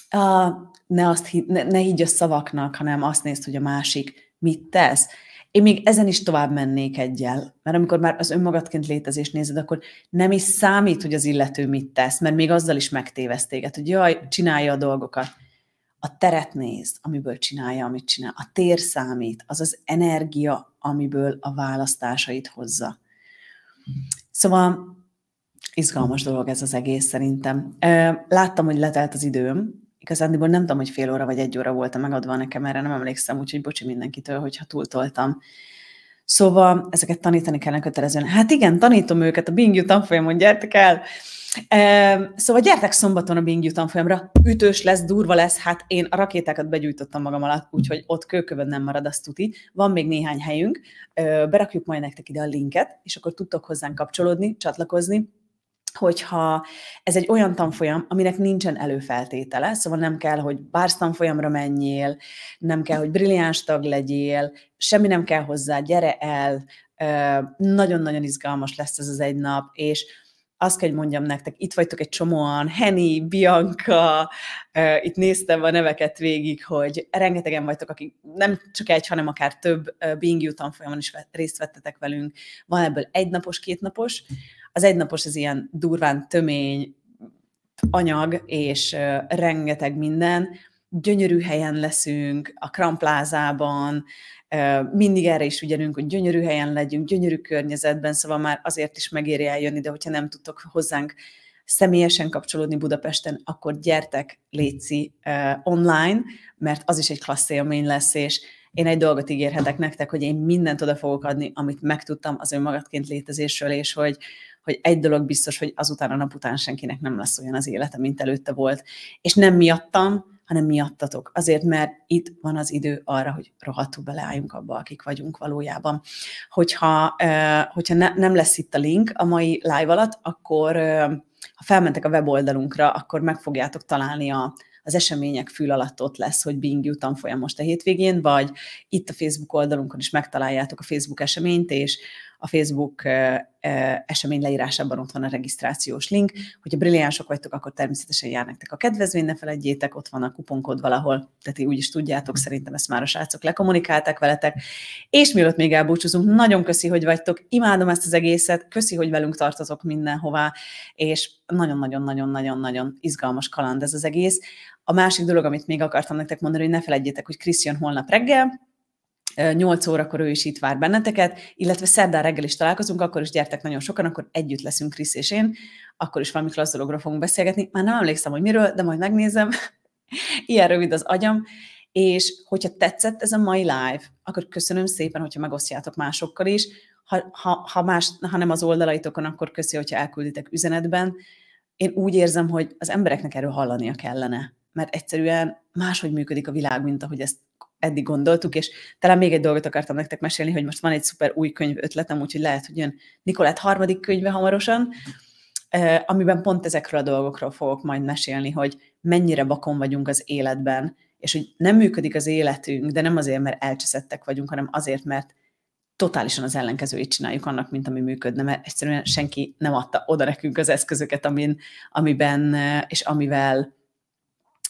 a, ne, azt, ne, ne higgy a szavaknak, hanem azt nézd, hogy a másik mit tesz. Én még ezen is tovább mennék egyel, mert amikor már az önmagadként létezést nézed, akkor nem is számít, hogy az illető mit tesz, mert még azzal is megtévesztéget, hogy jaj, csinálja a dolgokat. A teret néz, amiből csinálja, amit csinál. A tér számít, az az energia, amiből a választásait hozza. Szóval izgalmas dolog ez az egész szerintem. Láttam, hogy letelt az időm, igazándiból nem tudom, hogy fél óra vagy egy óra volt a megadva nekem, erre nem emlékszem, úgyhogy bocsi mindenkitől, hogyha túltoltam. Szóval ezeket tanítani kellene kötelezően. Hát igen, tanítom őket a Bingyu tanfolyamon, gyertek el! Szóval gyertek szombaton a Bingyu tanfolyamra, ütős lesz, durva lesz, hát én a rakétákat begyújtottam magam alatt, úgyhogy ott kőkövön nem marad, azt tuti. Van még néhány helyünk, berakjuk majd nektek ide a linket, és akkor tudtok hozzánk kapcsolódni, csatlakozni, hogyha ez egy olyan tanfolyam, aminek nincsen előfeltétele, szóval nem kell, hogy bársz tanfolyamra menjél, nem kell, hogy brilliáns tag legyél, semmi nem kell hozzá, gyere el, nagyon-nagyon izgalmas lesz ez az egy nap, és azt kell, hogy mondjam nektek, itt vagytok egy csomóan, Henny, Bianca, uh, itt néztem a neveket végig, hogy rengetegen vagytok, akik nem csak egy, hanem akár több uh, Being You tanfolyamon is részt vettetek velünk. Van ebből egynapos, kétnapos. Az egynapos az ilyen durván tömény anyag, és uh, rengeteg minden gyönyörű helyen leszünk, a Kramplázában, mindig erre is ügyelünk, hogy gyönyörű helyen legyünk, gyönyörű környezetben, szóval már azért is megéri eljönni, de hogyha nem tudtok hozzánk személyesen kapcsolódni Budapesten, akkor gyertek, léci online, mert az is egy klassz élmény lesz, és én egy dolgot ígérhetek nektek, hogy én mindent oda fogok adni, amit megtudtam az önmagadként létezésről, és hogy, hogy egy dolog biztos, hogy azután a nap után senkinek nem lesz olyan az élete, mint előtte volt. És nem miattam, hanem miattatok. Azért, mert itt van az idő arra, hogy rohadtul beleálljunk abba, akik vagyunk valójában. Hogyha, hogyha ne, nem lesz itt a link a mai live alatt, akkor ha felmentek a weboldalunkra, akkor meg fogjátok találni a, az események fül alatt ott lesz, hogy Bing You tanfolyam most a hétvégén, vagy itt a Facebook oldalunkon is megtaláljátok a Facebook eseményt, és a Facebook esemény leírásában ott van a regisztrációs link. Hogyha brilliánsok vagytok, akkor természetesen jár nektek a kedvezmény, ne felejtjétek, ott van a kuponkód valahol, tehát ti úgyis tudjátok, szerintem ezt már a srácok lekommunikálták veletek. És mielőtt még elbúcsúzunk, nagyon köszi, hogy vagytok, imádom ezt az egészet, köszi, hogy velünk tartozok mindenhová, és nagyon-nagyon-nagyon-nagyon-nagyon izgalmas kaland ez az egész. A másik dolog, amit még akartam nektek mondani, hogy ne felejtjétek, hogy Krisztián holnap reggel, 8 órakor ő is itt vár benneteket, illetve szerdán reggel is találkozunk, akkor is gyertek nagyon sokan, akkor együtt leszünk Krisz és én, akkor is valami klassz dologról fogunk beszélgetni. Már nem emlékszem, hogy miről, de majd megnézem. Ilyen rövid az agyam. És hogyha tetszett ez a mai live, akkor köszönöm szépen, hogyha megosztjátok másokkal is. Ha, ha, ha, más, ha nem az oldalaitokon, akkor köszi, hogyha elkülditek üzenetben. Én úgy érzem, hogy az embereknek erről hallania kellene, mert egyszerűen máshogy működik a világ, mint ahogy ezt eddig gondoltuk, és talán még egy dolgot akartam nektek mesélni, hogy most van egy szuper új könyv ötletem, úgyhogy lehet, hogy jön Nikolát harmadik könyve hamarosan, amiben pont ezekről a dolgokról fogok majd mesélni, hogy mennyire bakon vagyunk az életben, és hogy nem működik az életünk, de nem azért, mert elcseszettek vagyunk, hanem azért, mert totálisan az ellenkezőit csináljuk annak, mint ami működne, mert egyszerűen senki nem adta oda nekünk az eszközöket, amin, amiben és amivel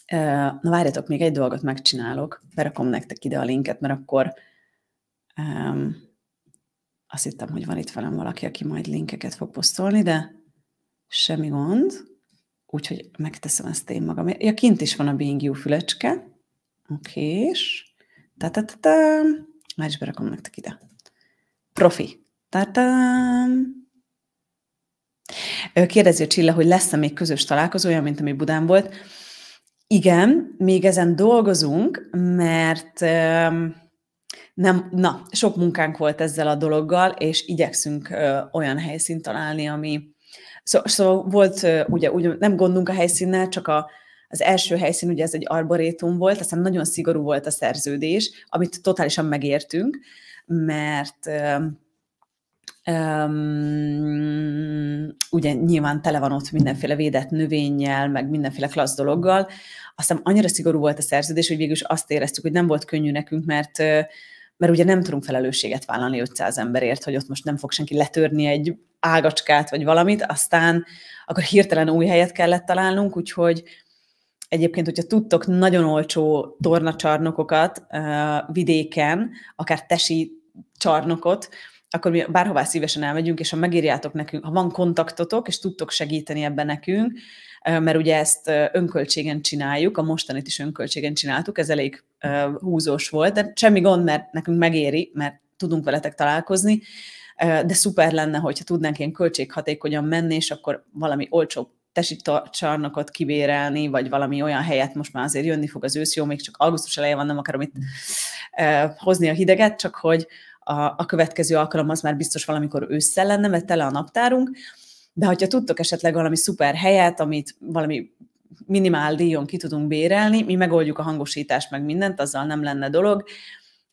Na várjatok, még egy dolgot megcsinálok, berakom nektek ide a linket, mert akkor um, azt hittem, hogy van itt velem valaki, aki majd linkeket fog posztolni, de semmi gond. Úgyhogy megteszem ezt én magam. Ja, kint is van a Being You fülecske. Oké, és... Ta-ta-ta-ta. Már is berakom nektek ide. Profi. ta ta. Kérdezi a Csilla, hogy lesz-e még közös találkozója, mint ami Budán volt. Igen, még ezen dolgozunk, mert nem, na, sok munkánk volt ezzel a dologgal, és igyekszünk olyan helyszínt találni, ami... Szóval szó, volt, ugye, ugye nem gondunk a helyszínnel, csak a, az első helyszín ugye ez egy arborétum volt, aztán nagyon szigorú volt a szerződés, amit totálisan megértünk, mert Um, ugye nyilván tele van ott mindenféle védett növényjel, meg mindenféle klassz dologgal. Aztán annyira szigorú volt a szerződés, hogy végül is azt éreztük, hogy nem volt könnyű nekünk, mert mert ugye nem tudunk felelősséget vállalni 500 emberért, hogy ott most nem fog senki letörni egy ágacskát vagy valamit, aztán akkor hirtelen új helyet kellett találnunk, úgyhogy Egyébként, hogyha tudtok nagyon olcsó tornacsarnokokat uh, vidéken, akár tesi csarnokot, akkor mi bárhová szívesen elmegyünk, és ha megírjátok nekünk, ha van kontaktotok, és tudtok segíteni ebben nekünk, mert ugye ezt önköltségen csináljuk, a mostanit is önköltségen csináltuk, ez elég húzós volt, de semmi gond, mert nekünk megéri, mert tudunk veletek találkozni, de szuper lenne, hogyha tudnánk ilyen költséghatékonyan menni, és akkor valami olcsóbb tesi csarnokot kibérelni, vagy valami olyan helyet most már azért jönni fog az ősz, jó, még csak augusztus eleje van, nem akarom itt hozni a hideget, csak hogy, a, a következő alkalom az már biztos valamikor ősszel lenne, mert tele a naptárunk, de hogyha tudtok esetleg valami szuper helyet, amit valami minimál díjon ki tudunk bérelni, mi megoldjuk a hangosítást, meg mindent, azzal nem lenne dolog,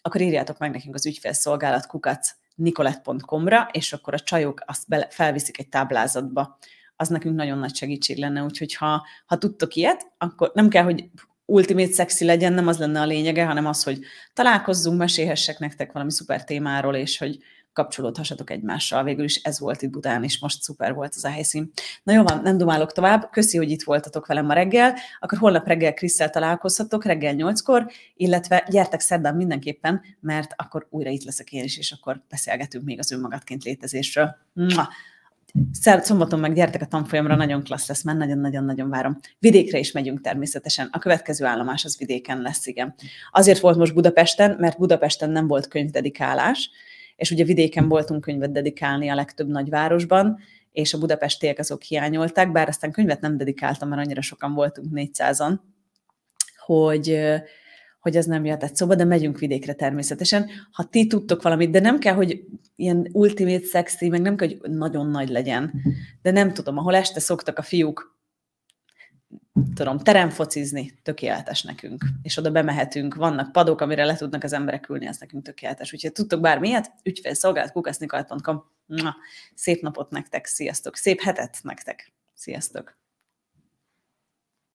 akkor írjátok meg nekünk az ügyfélszolgálat kukac nikolett.com-ra, és akkor a csajok azt bele, felviszik egy táblázatba. Az nekünk nagyon nagy segítség lenne, úgyhogy ha, ha tudtok ilyet, akkor nem kell, hogy ultimate szexi legyen, nem az lenne a lényege, hanem az, hogy találkozzunk, mesélhessek nektek valami szuper témáról, és hogy kapcsolódhassatok egymással. Végül is ez volt itt Budán, és most szuper volt az a helyszín. Na jó van, nem domálok tovább. Köszi, hogy itt voltatok velem ma reggel. Akkor holnap reggel Krisztel találkozhatok, reggel 8-kor, illetve gyertek szerdán mindenképpen, mert akkor újra itt leszek én is, és akkor beszélgetünk még az önmagadként létezésről. Mua! szombaton meg gyertek a tanfolyamra, nagyon klassz lesz, mert nagyon-nagyon-nagyon várom. Vidékre is megyünk természetesen. A következő állomás az vidéken lesz, igen. Azért volt most Budapesten, mert Budapesten nem volt könyvdedikálás, és ugye vidéken voltunk könyvet dedikálni a legtöbb nagyvárosban, és a budapestiek azok hiányolták, bár aztán könyvet nem dedikáltam, mert annyira sokan voltunk 400-an, hogy hogy ez nem egy szóba, de megyünk vidékre természetesen. Ha ti tudtok valamit, de nem kell, hogy ilyen ultimate sexy, meg nem kell, hogy nagyon nagy legyen. De nem tudom, ahol este szoktak a fiúk tudom, teremfocizni tökéletes nekünk, és oda bemehetünk, vannak padok, amire le tudnak az emberek ülni, ez nekünk tökéletes. Úgyhogy tudtok bármilyet, ügyfélszolgált, kukasznikalt.com. szép napot nektek, sziasztok, szép hetet nektek, sziasztok.